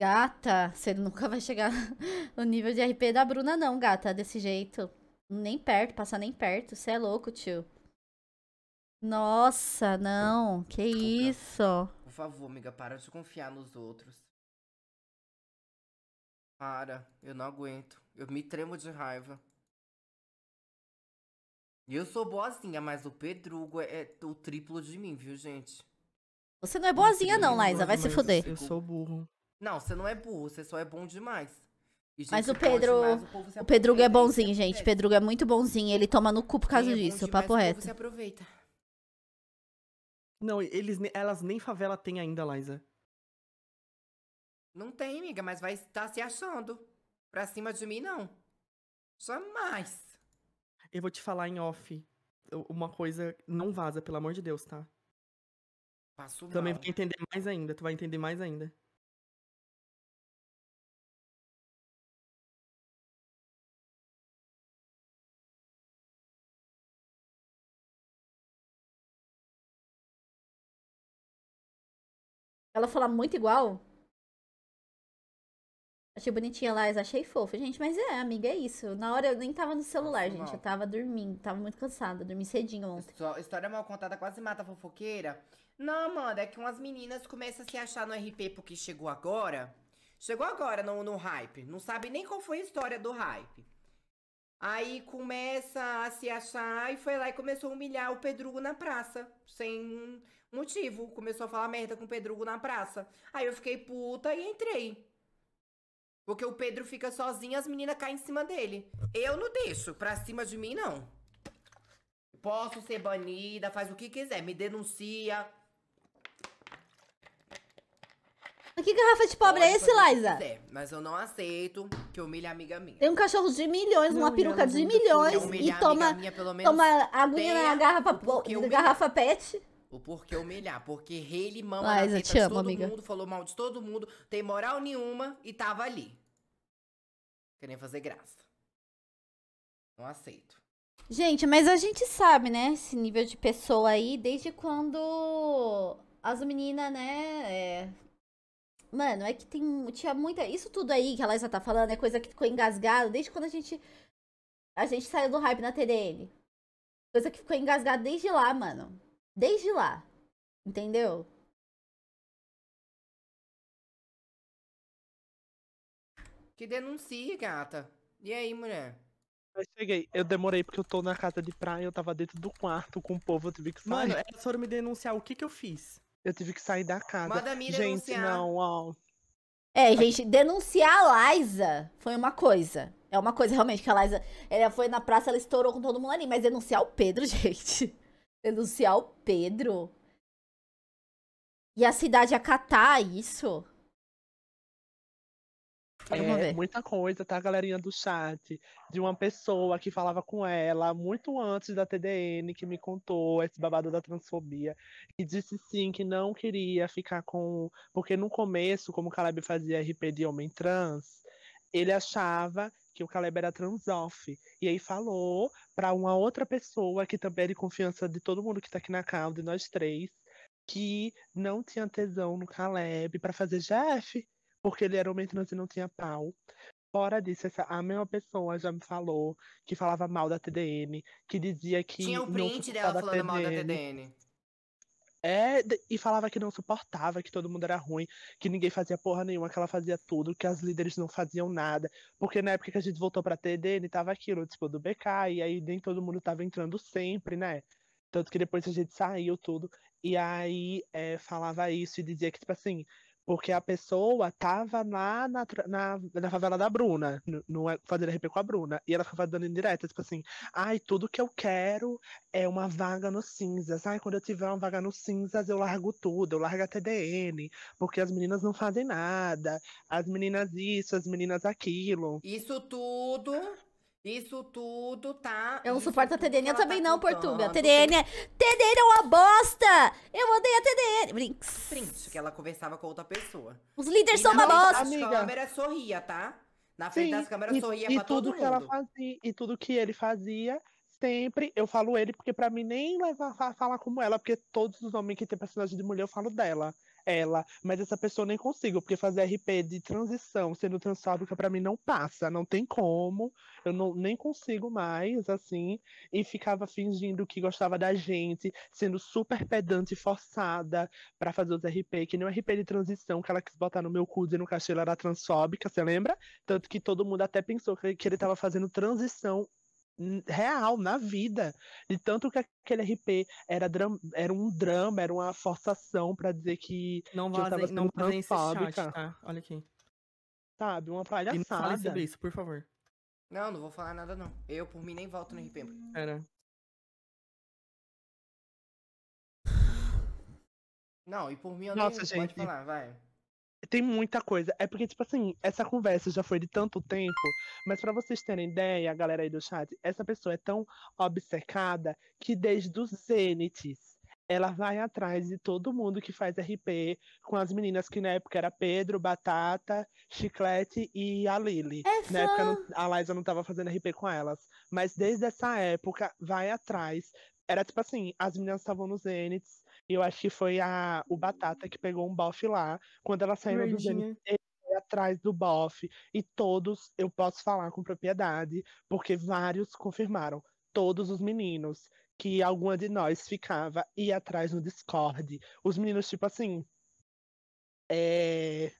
Gata, você nunca vai chegar no nível de RP da Bruna, não, gata, desse jeito. Nem perto, passar nem perto. Você é louco, tio. Nossa, não. Que isso? Por favor, amiga, para de confiar nos outros. Para, eu não aguento. Eu me tremo de raiva. eu sou boazinha, mas o Pedrugo é, é o triplo de mim, viu, gente? Você não é boazinha, não, é Liza. Vai se fuder. Eu sou burro. Não, você não é burro, você só é bom demais. E, mas o Pedro, demais, o, o é bonzinho, gente. O Pedro é muito bonzinho. Ele toma no cu por causa é disso, demais, papo reto. Você aproveita. Não, eles, elas nem favela têm ainda, Liza. Não tem, amiga, mas vai estar se achando. Pra cima de mim, não. Jamais. Eu vou te falar em off. Uma coisa, não vaza, pelo amor de Deus, tá? Passo Também vai entender mais ainda, tu vai entender mais ainda. Ela fala muito igual. Achei bonitinha lá Lais, achei fofa Gente, mas é, amiga, é isso. Na hora eu nem tava no celular, Nossa, gente. Mal. Eu tava dormindo, tava muito cansada. Dormi cedinho ontem. Sua história mal contada quase mata a fofoqueira. Não, Amanda, é que umas meninas começam a se achar no RP porque chegou agora. Chegou agora no, no hype. Não sabe nem qual foi a história do hype. Aí começa a se achar e foi lá e começou a humilhar o Pedrugo na praça. Sem motivo. Começou a falar merda com o Pedrugo na praça. Aí eu fiquei puta e entrei. Porque o Pedro fica sozinho as meninas caem em cima dele. Eu não deixo. Pra cima de mim, não. Posso ser banida, faz o que quiser. Me denuncia. Que garrafa de pobre é Pode é esse, Liza? Quiser, mas eu não aceito que humilhe a amiga minha. Tem um cachorro de milhões, não, uma peruca de milhões e toma, minha, toma aguinha na garrafa, garrafa pet. O porquê humilhar. Porque rei ele mama Mas, na teta todo amiga. mundo, falou mal de todo mundo, tem moral nenhuma e tava ali. Querendo fazer graça. Não aceito. Gente, mas a gente sabe, né, esse nível de pessoa aí, desde quando as meninas, né, é... Mano, é que tem, tinha muita... Isso tudo aí que a Laísa tá falando é coisa que ficou engasgada desde quando a gente... A gente saiu do hype na TDN. Coisa que ficou engasgada desde lá, mano. Desde lá. Entendeu? Que denuncie, gata. E aí, mulher? Eu cheguei, eu demorei porque eu tô na casa de praia, eu tava dentro do quarto com o povo, eu tive que sair. Mano, elas foram me denunciar o que que eu fiz. Eu tive que sair da casa. Manda me gente, denunciar. não, ó. É, gente, denunciar a Liza foi uma coisa. É uma coisa, realmente, que a Liza, ela foi na praça, ela estourou com todo mundo ali, mas denunciar o Pedro, gente denunciar o Pedro e a cidade acatar é isso. É, muita coisa, tá, galerinha do chat? De uma pessoa que falava com ela muito antes da TDN, que me contou esse babado da transfobia, que disse sim que não queria ficar com. Porque no começo, como o Caleb fazia RP de homem trans, ele achava que o Caleb era transoff. E aí falou para uma outra pessoa, que também é de confiança de todo mundo que tá aqui na casa, de nós três, que não tinha tesão no Caleb para fazer Jeff porque ele era homem trans e não tinha pau. Fora disso, essa, a mesma pessoa já me falou que falava mal da TDN, que dizia que. Tinha o print dela falando TDN. mal da TDN. É, e falava que não suportava, que todo mundo era ruim, que ninguém fazia porra nenhuma, que ela fazia tudo, que as líderes não faziam nada. Porque na época que a gente voltou pra TDN, tava aquilo, tipo, do BK, e aí nem todo mundo tava entrando sempre, né? Tanto que depois a gente saiu tudo. E aí é, falava isso e dizia que, tipo assim, porque a pessoa tava lá na, na, na favela da Bruna, no, no, é, fazendo RP com a Bruna. E ela ficava dando indireta, tipo assim, ai, tudo que eu quero é uma vaga no cinzas. Ai, quando eu tiver uma vaga no cinzas, eu largo tudo, eu largo a TDN, porque as meninas não fazem nada, as meninas isso, as meninas aquilo. Isso tudo isso tudo tá. Eu não suporto a TDN. Eu também tá não, contando. Portuga. TDN é. TDN é uma bosta! Eu odeio a TDN. Brinks. Print, que ela conversava com outra pessoa. Os líderes são uma bosta. A câmera sorria, tá? Na frente Sim, das câmeras e, sorria e pra tudo que mundo. ela fazia E tudo que ele fazia, sempre eu falo ele, porque pra mim nem levar falar como ela, porque todos os homens que tem personagem de mulher eu falo dela ela, mas essa pessoa nem consigo, porque fazer RP de transição sendo transfóbica para mim não passa, não tem como, eu não, nem consigo mais, assim, e ficava fingindo que gostava da gente, sendo super pedante forçada para fazer os RP, que nem o RP de transição que ela quis botar no meu cu e no cachê ela era transfóbica, você lembra? Tanto que todo mundo até pensou que ele tava fazendo transição real na vida de tanto que aquele RP era, dram era um drama era uma forçação para dizer que não sendo não vazem esse chat, tá? olha aqui sabe uma palhaçada e não fale sobre isso por favor não não vou falar nada não eu por mim nem volto no RP era não e por mim eu Nossa, nem gente. pode falar vai tem muita coisa. É porque, tipo assim, essa conversa já foi de tanto tempo, mas para vocês terem ideia, a galera aí do chat, essa pessoa é tão obcecada que desde os Zenites ela vai atrás de todo mundo que faz RP com as meninas que na época era Pedro, Batata, Chiclete e a Lily. Essa... É na época a Liza não tava fazendo RP com elas. Mas desde essa época, vai atrás. Era tipo assim, as meninas estavam nos Zenits, eu acho que foi a, o Batata que pegou um bofe lá. Quando ela saiu do ele foi atrás do bofe. E todos, eu posso falar com propriedade, porque vários confirmaram. Todos os meninos que alguma de nós ficava e atrás no Discord. Os meninos, tipo assim. É,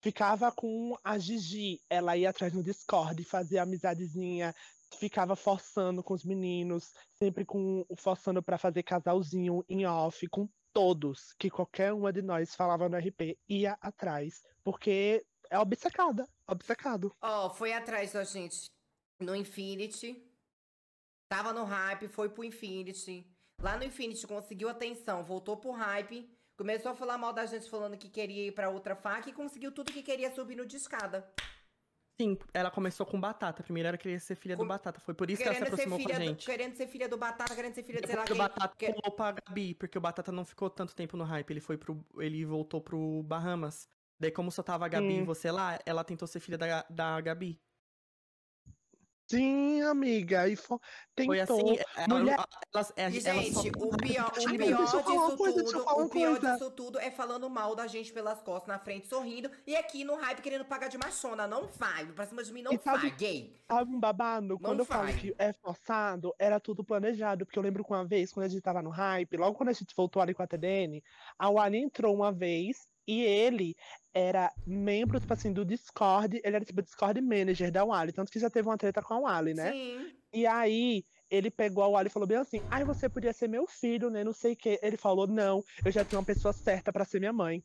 ficava com a Gigi. Ela ia atrás no Discord, fazia amizadezinha, ficava forçando com os meninos, sempre com forçando para fazer casalzinho em off com todos, que qualquer uma de nós falava no RP ia atrás, porque é obcecada, obcecado. Ó, oh, foi atrás da gente no Infinity. Tava no hype, foi pro Infinity. Lá no Infinity conseguiu atenção, voltou pro hype, começou a falar mal da gente falando que queria ir para outra faca e conseguiu tudo que queria subir no de escada. Sim, ela começou com Batata. Primeiro ela queria ser filha com... do Batata. Foi por isso querendo que ela se aproximou com a gente. Do... Querendo ser filha do Batata, querendo ser filha de é sei lá o Batata que... pulou pra Gabi, porque o Batata não ficou tanto tempo no hype. Ele foi pro... Ele voltou pro Bahamas. Daí como só tava a Gabi hum. e você lá, ela tentou ser filha da, da Gabi. Sim, amiga. e foi, tentou. Foi assim. É, é, Mulher... É, gente, elas só... o pior, o pior disso tudo, coisa, o pior disso tudo é falando mal da gente pelas costas na frente, sorrindo. E aqui no hype querendo pagar de machona. Não vai. Pra cima de mim, não e vai, sabe, gay. Sabe um babado? Não quando eu falo que é forçado, era tudo planejado. Porque eu lembro que uma vez, quando a gente tava no hype, logo quando a gente voltou ali com a TDN, a Wally entrou uma vez e ele era membro, tipo assim, do Discord. Ele era, tipo, Discord manager da Wally. Tanto que já teve uma treta com a Wally, né? Sim. E aí, ele pegou a Wally e falou bem assim: ai, você podia ser meu filho, né? Não sei o quê. Ele falou: não, eu já tinha uma pessoa certa para ser minha mãe.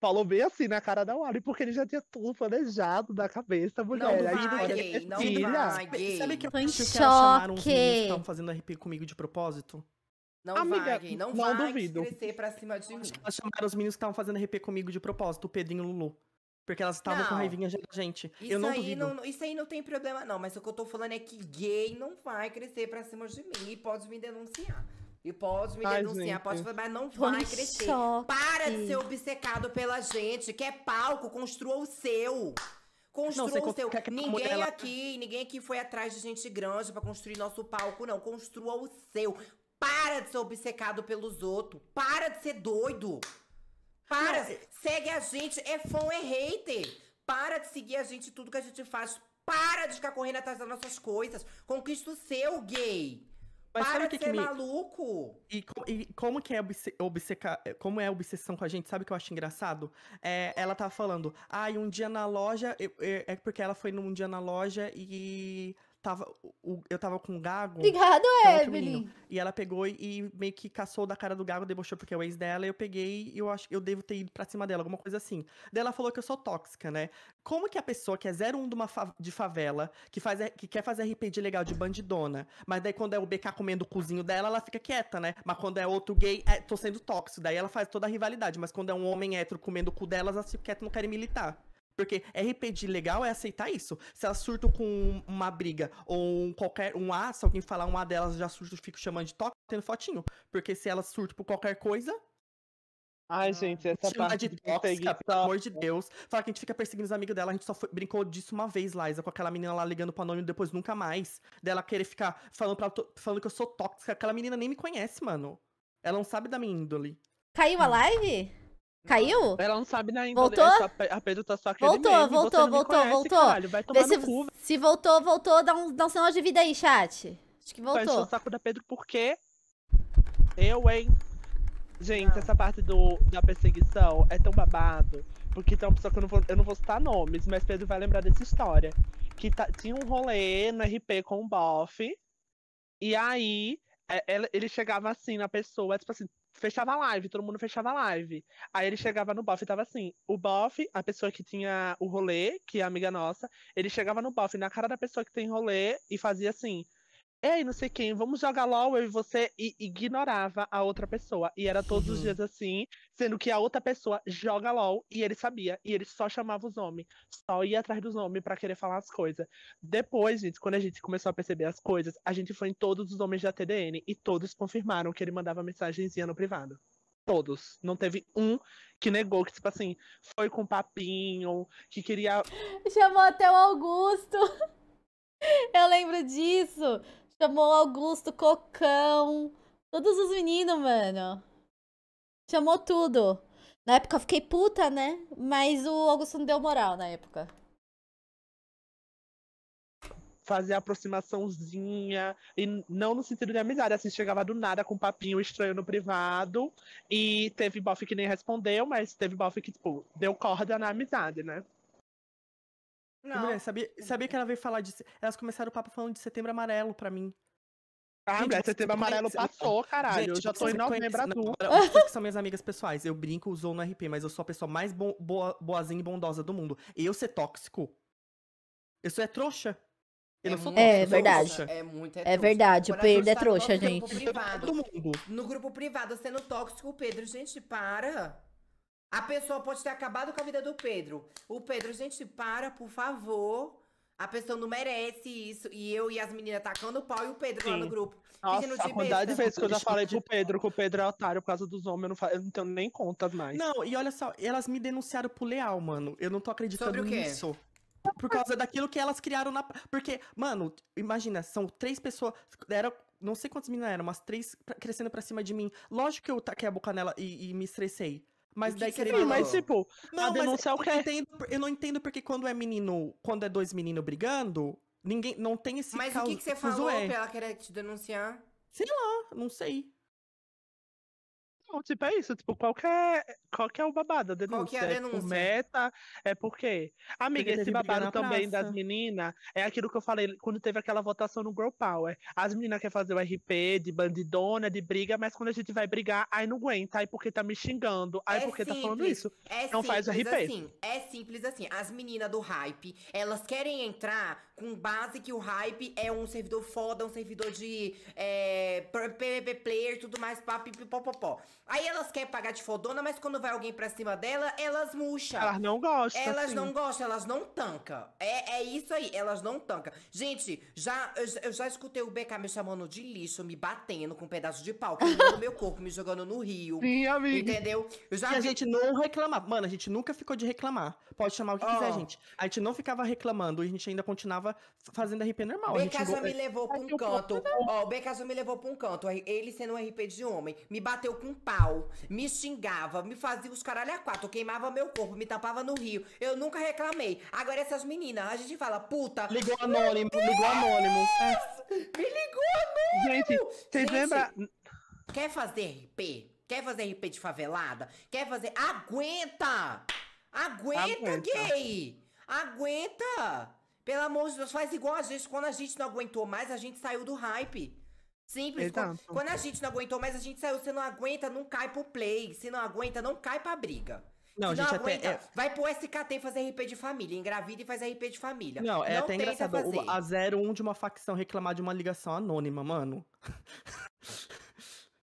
Falou bem assim na cara da Wally, porque ele já tinha tudo planejado na cabeça, mulher. Não, vai, a vai, é não filha. Vai, Sabe que eu acho que elas chamaram os meninos que estavam fazendo RP comigo de propósito? Não Amiga, vaguem, não, não vai duvido. crescer pra cima de mim. Acho que elas chamaram os meninos que estavam fazendo RP comigo de propósito, o Pedrinho e o Lulu. Porque elas estavam com raivinha de gente. Isso, não aí não, isso aí não tem problema, não. Mas o que eu tô falando é que gay não vai crescer pra cima de mim. E pode me denunciar. E pode me Ai, denunciar, gente. pode falar, mas não vai crescer. Choque. Para de ser obcecado pela gente. Quer palco, construa o seu. Construa não, o seu. Ninguém aqui, ninguém aqui foi atrás de gente grande para construir nosso palco, não. Construa o seu. Para de ser obcecado pelos outros. Para de ser doido. Para. Não. É- Segue a gente. É fã, é hater. Para de seguir a gente tudo que a gente faz. Para de ficar correndo atrás das nossas coisas. Conquista o seu, gay. Mas Para sabe de que ser que me... maluco! E, e, como que é obce... obceca... como é obsessão com a gente, sabe o que eu acho engraçado? É, ela tá falando, ai, ah, um dia na loja, é, é porque ela foi num dia na loja e tava, o, eu tava com o Gago. Obrigado, Evelyn. É, e ela pegou e meio que caçou da cara do Gago, debochou porque é o ex dela. Eu peguei e eu acho eu devo ter ido pra cima dela, alguma coisa assim. Daí ela falou que eu sou tóxica, né? Como que a pessoa que é 01 de, uma fa de favela, que, faz, que quer fazer RPG legal de bandidona, mas daí quando é o BK comendo o cozinho dela, ela fica quieta, né? Mas quando é outro gay, é, tô sendo tóxico. Daí ela faz toda a rivalidade. Mas quando é um homem hétero comendo o cu delas, elas ficam quietas não querem militar. Porque RPG legal é aceitar isso. Se elas surtam com uma briga ou um qualquer um A, se alguém falar um A delas, já surto, fico chamando de toque, tendo fotinho. Porque se elas surtam por qualquer coisa, Ai, gente, essa Chama parte de tóxica, pelo amor de Deus. Fala que a gente fica perseguindo os amigos dela. A gente só foi, brincou disso uma vez, Liza, com aquela menina lá ligando pro anônimo depois nunca mais. Dela querer ficar falando, pra, falando que eu sou tóxica. Aquela menina nem me conhece, mano. Ela não sabe da minha índole. Caiu a hum. live? Caiu? Ela não sabe ainda. Né? Voltou? a Pedro tá só Voltou, voltou, voltou, conhece, voltou. Caralho, vai tomar Vê se, cu, se voltou, voltou, dá um, dá um sinal de vida aí, chat. Acho que tá voltou. Vai o saco da Pedro porque Eu, hein? Gente, não. essa parte do, da perseguição é tão babado. Porque tem uma pessoa que eu não vou, eu não vou citar nomes, mas Pedro vai lembrar dessa história. Que tá, tinha um rolê no RP com o Boff. E aí, é, ele chegava assim na pessoa, tipo assim, fechava a live, todo mundo fechava a live. Aí ele chegava no bofe e tava assim, o bofe, a pessoa que tinha o rolê, que é amiga nossa, ele chegava no bofe na cara da pessoa que tem rolê e fazia assim, Ei, não sei quem, vamos jogar LOL, eu e você. E ignorava a outra pessoa. E era todos os uhum. dias assim, sendo que a outra pessoa joga LOL e ele sabia. E ele só chamava os homens. Só ia atrás dos homens para querer falar as coisas. Depois, gente, quando a gente começou a perceber as coisas, a gente foi em todos os homens da TDN e todos confirmaram que ele mandava mensagenzinha no privado todos. Não teve um que negou, que, tipo assim, foi com papinho, que queria. Chamou até o Augusto. Eu lembro disso. Chamou Augusto, Cocão. Todos os meninos, mano. Chamou tudo. Na época eu fiquei puta, né? Mas o Augusto não deu moral na época. Fazer aproximaçãozinha. E não no sentido de amizade. Assim, chegava do nada com um papinho estranho no privado. E teve bofe que nem respondeu, mas teve bofe que, tipo, deu corda na amizade, né? Não. Mulher, sabia, sabia que ela veio falar de. Elas começaram o papo falando de setembro amarelo pra mim. Ah, mulher, setembro amarelo passou, caralho. Gente, eu já tô em novembro azul. Vocês que são minhas amigas pessoais. Eu brinco, usou no RP, mas eu sou a pessoa mais bo boa, boazinha e bondosa do mundo. Eu ser tóxico? Eu sou é trouxa? Eu é não sou tóxico, é, verdade. Trouxa. É, muito, é, é verdade, o Pedro é tá trouxa, gente. No grupo privado, sendo tóxico, Pedro, gente, para. A pessoa pode ter acabado com a vida do Pedro. O Pedro, gente, para, por favor. A pessoa não merece isso. E eu e as meninas tacando o pau e o Pedro Sim. lá no grupo. Nossa, de a quantidade de vezes que eu já falei pro Pedro que o Pedro é otário por causa dos homens, eu não, falo, eu não tenho nem contas mais. Não, e olha só, elas me denunciaram pro Leal, mano. Eu não tô acreditando nisso. Por causa daquilo que elas criaram na. Porque, mano, imagina, são três pessoas. Era, não sei quantas meninas eram, mas três crescendo pra cima de mim. Lógico que eu taquei a boca nela e, e me estressei. Mas daí que Sim, mas tipo, não, a denúncia é o quê? Eu não entendo porque quando é menino, quando é dois meninos brigando, ninguém não tem esse Mas o que, que você falou é. pra ela querer te denunciar? Sei lá, não sei tipo, é isso. Tipo, qual que é, qual que é o babado? A denúncia? Qual que é a denúncia? É tipo, meta? É por quê? Amiga, Porque esse babado também praça. das meninas é aquilo que eu falei quando teve aquela votação no Girl Power. As meninas querem fazer o RP de bandidona, de briga, mas quando a gente vai brigar, aí não aguenta, aí porque tá me xingando, aí é porque simples, tá falando isso. É não faz o RP. Assim, é simples assim. As meninas do hype, elas querem entrar com base que o hype é um servidor foda, um servidor de é, eh, PVP player, tudo mais, papipipopopó. Aí elas querem pagar de fodona, mas quando vai alguém pra cima dela, elas murcham. Elas não gostam. Elas assim. não gostam, elas não tancam. É, é isso aí, elas não tancam. Gente, já, eu, eu já escutei o BK me chamando de lixo, me batendo com um pedaço de pau, no meu corpo, me jogando no rio. Sim, amiga. Entendeu? Eu já e vi... a gente não reclamava. Mano, a gente nunca ficou de reclamar. Pode chamar o que oh. quiser, gente. A gente não ficava reclamando, a gente ainda continuava fazendo RP normal. O BK já me levou pra um canto. Ó, o BK já me levou pra um canto. Ele sendo um RP de homem, me bateu com um pau me xingava, me fazia os caralho a quatro, queimava meu corpo, me tapava no rio. Eu nunca reclamei. Agora essas meninas, a gente fala, puta. Ligou anônimo, ligou anônimo. É. Me ligou anônimo! Gente, vocês lembram? Quer fazer RP? Quer fazer RP de favelada? Quer fazer. Aguenta! Aguenta, Aguenta. gay! Aguenta! Pelo amor de Deus, faz igual a gente. Quando a gente não aguentou mais, a gente saiu do hype. Simples. Exato. Quando a gente não aguentou mais, a gente saiu. Você não aguenta, não cai pro play. Se não aguenta, não cai pra briga. Não, gente, não aguenta, até, é... vai pro SKT fazer RP de família. Engravida e faz RP de família. Não, é não até engraçado. Fazer. A 01 de uma facção reclamar de uma ligação anônima, mano.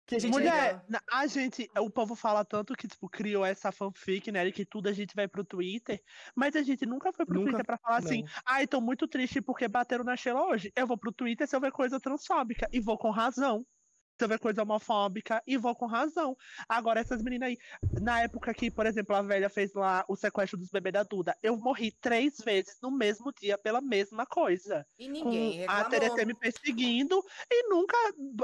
Que a gente Mulher, ainda... a gente, o povo fala tanto que, tipo, criou essa fanfic, né? Que tudo a gente vai pro Twitter, mas a gente nunca foi pro nunca, Twitter pra falar assim, não. assim, ai, ah, tô muito triste porque bateram na Sheila hoje. Eu vou pro Twitter se eu ver coisa transfóbica, e vou com razão sobre coisa homofóbica e vou com razão. Agora, essas meninas aí, na época que, por exemplo, a velha fez lá o sequestro dos bebês da Duda, eu morri três vezes no mesmo dia pela mesma coisa. E ninguém A Tereté me perseguindo e nunca.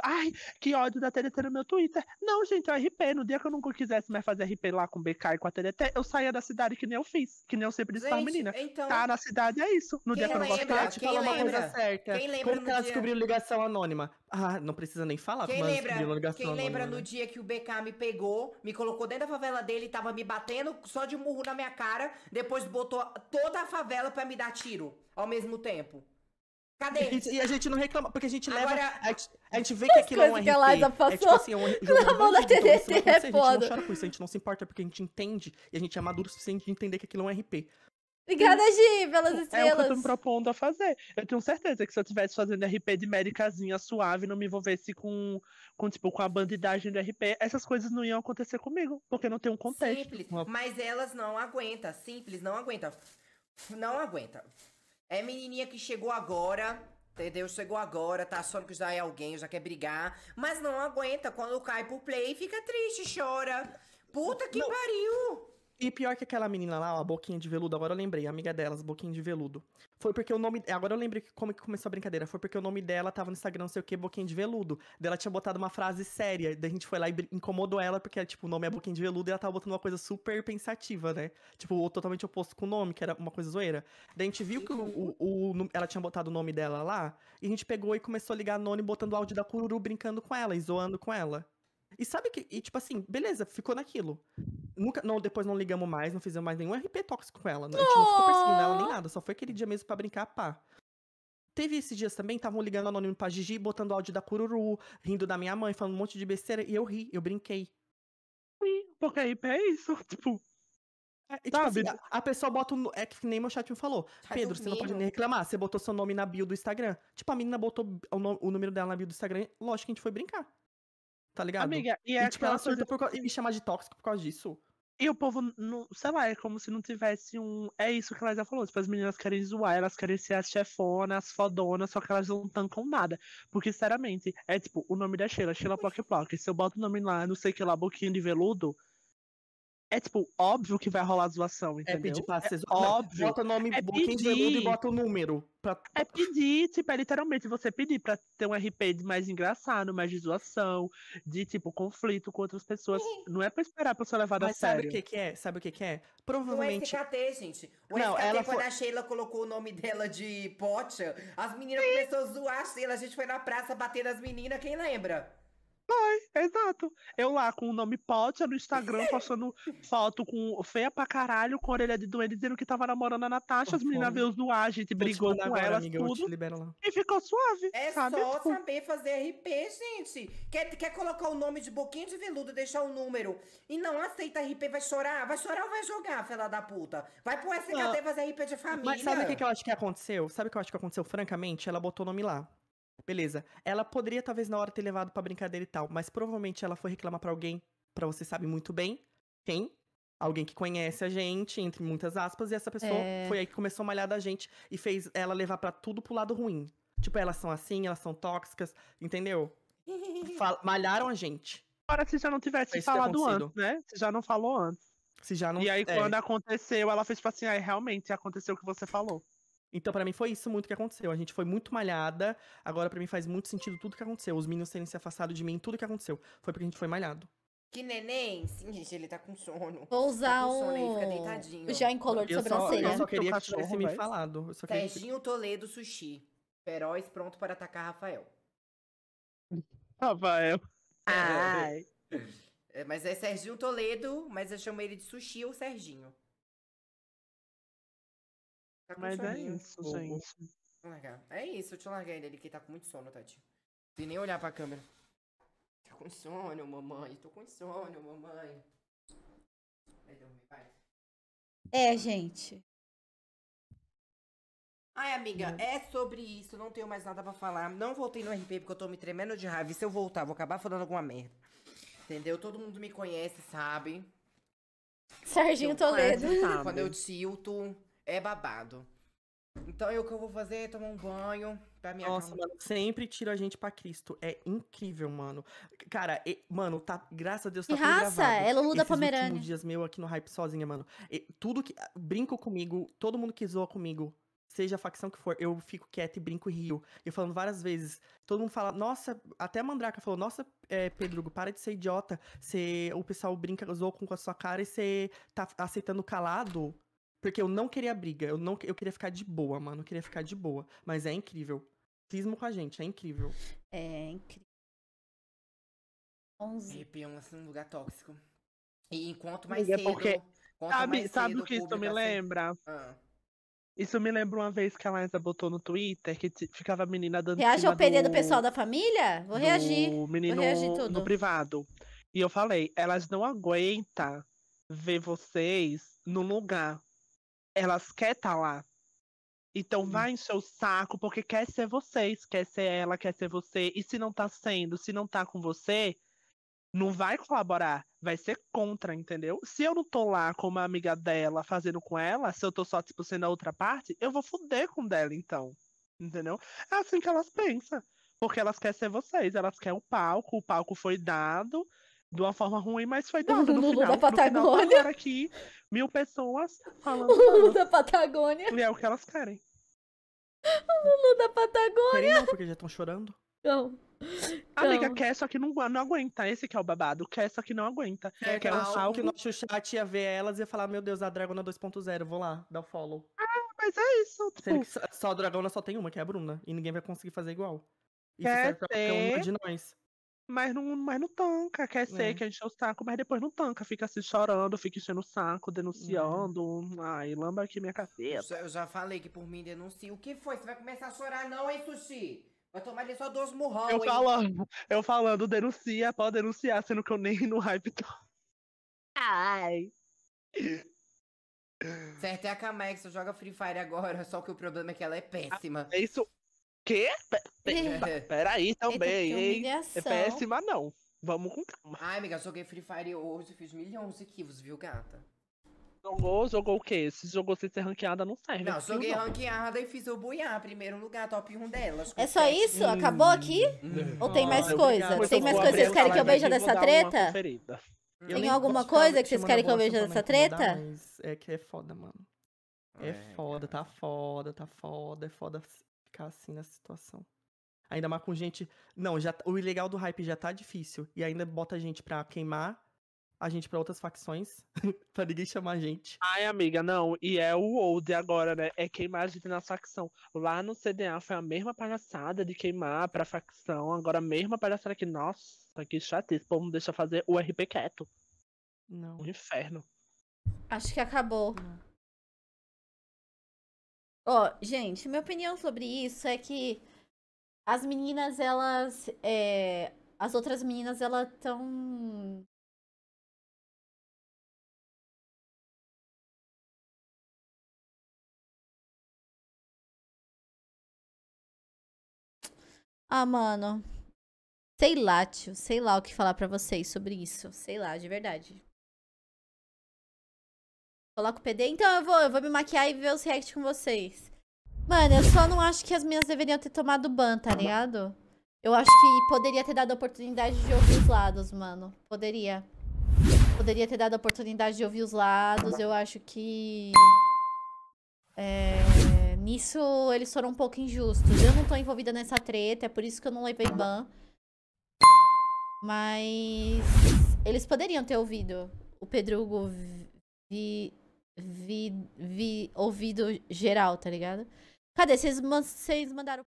Ai, que ódio da Tereté no meu Twitter. Não, gente, é RP. No dia que eu nunca quisesse mais fazer RP lá com o BK e com a Tereté, eu saía da cidade que nem eu fiz, que nem eu sempre disse gente, pra menina. Então... Tá na cidade é isso. No dia que eu não gostava, te falar uma coisa certa. Quem lembra Como que ela dia... descobriu ligação anônima? Ah, não precisa nem falar. Quem lembra, quem lembra né? no dia que o BK me pegou, me colocou dentro da favela dele, tava me batendo só de murro na minha cara, depois botou toda a favela para me dar tiro ao mesmo tempo. Cadê? E, e a gente não reclama, porque a gente Agora, leva. A, a gente vê que aquilo é um RP. Que a que passou, é tipo assim, é um jogo da TDT, é foda. A gente é não chora por isso, a gente não se importa, é porque a gente entende e a gente é maduro o suficiente de entender que aquilo é um RP. Obrigada, Gi, pelas estrelas. É o que eu tô me propondo a fazer. Eu tenho certeza que se eu estivesse fazendo RP de médicazinha suave, não me envolvesse com, com, tipo, com a bandidagem do RP, essas coisas não iam acontecer comigo, porque não tem um contexto. Simples, mas elas não aguentam. Simples, não aguenta. Não aguenta. É menininha que chegou agora, entendeu? Chegou agora, tá achando que já é alguém, já quer brigar, mas não aguenta. Quando cai pro play, fica triste, chora. Puta que não. pariu! E pior que aquela menina lá, a boquinha de veludo, agora eu lembrei, amiga delas, boquinha de veludo. Foi porque o nome. Agora eu lembrei como que começou a brincadeira. Foi porque o nome dela tava no Instagram, não sei o que, boquinha de veludo. Dela tinha botado uma frase séria. Daí a gente foi lá e incomodou ela, porque, tipo, o nome é boquinha de veludo e ela tava botando uma coisa super pensativa, né? Tipo, totalmente oposto com o nome, que era uma coisa zoeira. Daí a gente viu que o, o, o ela tinha botado o nome dela lá, e a gente pegou e começou a ligar nome, botando o áudio da Cururu brincando com ela e zoando com ela. E sabe que. E tipo assim, beleza, ficou naquilo. Nunca, não, depois não ligamos mais, não fizemos mais nenhum RP tóxico com ela. Não. Né? A gente não ficou perseguindo ela nem nada, só foi aquele dia mesmo para brincar, pá. Teve esses dias também, estavam ligando anônimo pra Gigi, botando áudio da Cururu, rindo da minha mãe, falando um monte de besteira, e eu ri, eu brinquei. Sim, porque RP é isso, tipo. É, tipo sabe? Assim, a, a, pessoa bota. é que nem meu chat me falou. Faz tá Pedro, um você não pode nem reclamar, você botou seu nome na bio do Instagram. Tipo, a menina botou o, no, o número dela na bio do Instagram, lógico que a gente foi brincar. Tá ligado? Amiga, e, é e tipo, ela surta coisa... por, e me chamar de tóxico por causa disso. E o povo, não, sei lá, é como se não tivesse um. É isso que a já falou. Tipo, as meninas querem zoar, elas querem ser as chefonas, as fodonas, só que elas não tancam nada. Porque, sinceramente, é tipo, o nome da Sheila, Sheila Plock Plock. Se eu boto o nome lá, não sei que lá, boquinha de veludo, é tipo, óbvio que vai rolar zoação, entendeu? É pedir pra ser é óbvio. Bota o nome é Booking pedir. Mundo e bota o número. Pra... É pedir, tipo, é literalmente você pedir pra ter um RP de mais engraçado, mais de zoação, de tipo, conflito com outras pessoas. Não é pra esperar pra ser levado a sério. sabe o que, que, é? Sabe o que, que é? Provavelmente. O FKT, gente. O Não, FKT, ela quando foi... a Sheila colocou o nome dela de Pocha, as meninas começaram a zoar a Sheila. A gente foi na praça bater nas meninas, quem lembra? ai exato. Eu lá com o nome Potter no Instagram, postando foto com feia pra caralho, com a orelha de doente, dizendo que tava namorando a Natasha, as meninas veio zoar, a gente brigou com agora, elas, amiga, tudo. E ficou suave. É sabe? só tipo... saber fazer RP, gente. Quer, quer colocar o nome de boquinha de veludo, deixar o número e não aceita RP, vai chorar? Vai chorar ou vai jogar, fela da puta? Vai pro SKD fazer RP de família. Mas sabe o que, que eu acho que aconteceu? Sabe o que eu acho que aconteceu? Francamente, ela botou o nome lá. Beleza. Ela poderia talvez na hora ter levado para brincadeira e tal, mas provavelmente ela foi reclamar para alguém, para você sabe muito bem quem, alguém que conhece a gente, entre muitas aspas, e essa pessoa é... foi aí que começou a malhar da gente e fez ela levar para tudo pro lado ruim. Tipo, elas são assim, elas são tóxicas, entendeu? Fal malharam a gente. Agora se já não tivesse falado antes, né? Se já não falou antes. Se já não E aí é. quando aconteceu, ela fez tipo assim, aí ah, é, realmente aconteceu o que você falou. Então, para mim, foi isso muito que aconteceu. A gente foi muito malhada. Agora, para mim, faz muito sentido tudo que aconteceu. Os meninos terem se afastado de mim, tudo que aconteceu. Foi porque a gente foi malhado. Que neném? Sim, gente, ele tá com sono. Vou usar tá com sono, um... Aí, fica deitadinho. Já em color de sobrancelha. eu só queria que tivesse me falado. Serginho que... Toledo Sushi. Feroz pronto para atacar Rafael. Rafael. Ai. É, mas é Serginho Toledo, mas eu chamo ele de Sushi ou Serginho. Tá Mas é isso, um gente. É isso, eu te ele ali que tá com muito sono, Tati. Sem nem olhar pra câmera. Tá com sono, mamãe. Tô com sono, mamãe. É, gente. Ai, amiga, é sobre isso. Não tenho mais nada para falar. Não voltei no RP porque eu tô me tremendo de raiva. E se eu voltar, vou acabar falando alguma merda. Entendeu? Todo mundo me conhece, sabe? Serginho Toledo. Tá, Quando eu tilto, é babado. Então eu, o que eu vou fazer é tomar um banho pra minha Nossa, mano, sempre tira a gente pra Cristo. É incrível, mano. Cara, e, mano, tá, graças a Deus tá que tudo raça, gravado. é Lulu da Pomerânia. dias meu aqui no Hype sozinha, mano. E, tudo que... Brinco comigo, todo mundo que zoa comigo, seja a facção que for, eu fico quieto e brinco e rio. Eu falando várias vezes. Todo mundo fala, nossa, até a Mandraka falou, nossa, é, Pedrugo, para de ser idiota. Cê, o pessoal brinca, zoa com a sua cara e você tá aceitando calado porque eu não queria briga, eu não eu queria ficar de boa, mano. Eu queria ficar de boa. Mas é incrível. Cismo com a gente, é incrível. É incrível. 11. Arrepiam assim num é lugar tóxico. E enquanto mais é cedo. sabe sabe o que isso me assim. lembra? Ah. Isso me lembra uma vez que a Liza botou no Twitter que ficava a menina dando. Reage ao PD do... do... pessoal da família? Vou reagir. Menino Vou reagir tudo. no privado. E eu falei, elas não aguentam ver vocês num lugar elas querem estar tá lá. Então vai em seu saco, porque quer ser vocês, quer ser ela, quer ser você. E se não tá sendo, se não tá com você, não vai colaborar, vai ser contra, entendeu? Se eu não tô lá com uma amiga dela fazendo com ela, se eu tô só, tipo, sendo a outra parte, eu vou fuder com dela, então. Entendeu? É assim que elas pensam. Porque elas querem ser vocês, elas querem o palco, o palco foi dado, de uma forma ruim, mas foi tudo O Lulu final, da Patagônia. Final, aqui, mil pessoas falando. O Lulu da Patagônia. E é o que elas querem. O Lulu da Patagônia. não, porque já estão chorando. Não. Então... Amiga, quer só que não, não aguenta. Esse que é o babado. Quer só que não aguenta. É, quer um que o nosso chat ia ver elas e ia falar: Meu Deus, a Dragona 2.0, vou lá, dá o follow. Ah, mas é isso. Tipo... Só, só a Dragona só tem uma, que é a Bruna. E ninguém vai conseguir fazer igual. Isso quer serve pra de nós. Mas não, mas não tanca, quer ser, é. quer encher o saco, mas depois não tanca, fica assim chorando, fica enchendo o saco, denunciando. É. Ai, lamba aqui minha cabeça. Eu já falei que por mim denuncia. O que foi? Você vai começar a chorar, não, hein, sushi? Vai tomar ali só dois murrão. Eu falando, eu falando, denuncia, pode denunciar, sendo que eu nem no hype tô. Ai. Certo é a Kamex, joga Free Fire agora, só que o problema é que ela é péssima. É isso, Quê? É. Peraí também, hein? É péssima, não. Vamos com calma. Ai, amiga, joguei Free Fire hoje e fiz milhões de kills, viu, gata? Jogou, jogou o quê? Se jogou sem ser ranqueada, não serve. Não, joguei não. ranqueada e fiz o Buiá, primeiro lugar, top 1 delas. É só isso? Hum. Acabou aqui? Hum. Ou tem ah, mais ah, coisa? Tem mais coisa que vocês querem que eu beija dessa treta? Tem alguma coisa que vocês querem que eu beija dessa treta? É que é foda, mano. É, é foda, tá foda, tá foda, é foda ficar assim nessa situação. Ainda mais com gente. Não, já o ilegal do hype já tá difícil. E ainda bota a gente pra queimar, a gente pra outras facções, pra ninguém chamar a gente. Ai, amiga, não. E é o old agora, né? É queimar a gente na facção. Lá no CDA foi a mesma palhaçada de queimar pra facção. Agora a mesma palhaçada que, nossa, que chatice. O deixar não deixa fazer o RP quieto. Não. O inferno. Acho que acabou. Não. Ó, oh, gente, minha opinião sobre isso é que as meninas, elas. É, as outras meninas, elas estão. Ah, mano. Sei lá, tio. Sei lá o que falar para vocês sobre isso. Sei lá, de verdade. Coloca o PD. Então eu vou, eu vou me maquiar e ver os react com vocês. Mano, eu só não acho que as minhas deveriam ter tomado ban, tá ligado? Eu acho que poderia ter dado a oportunidade de ouvir os lados, mano. Poderia. Poderia ter dado a oportunidade de ouvir os lados. Eu acho que... É... Nisso eles foram um pouco injustos. Eu não tô envolvida nessa treta, é por isso que eu não levei ban. Mas... Eles poderiam ter ouvido o Pedrugo... Vi vi, vi, ouvido geral, tá ligado? Cadê? Vocês mandaram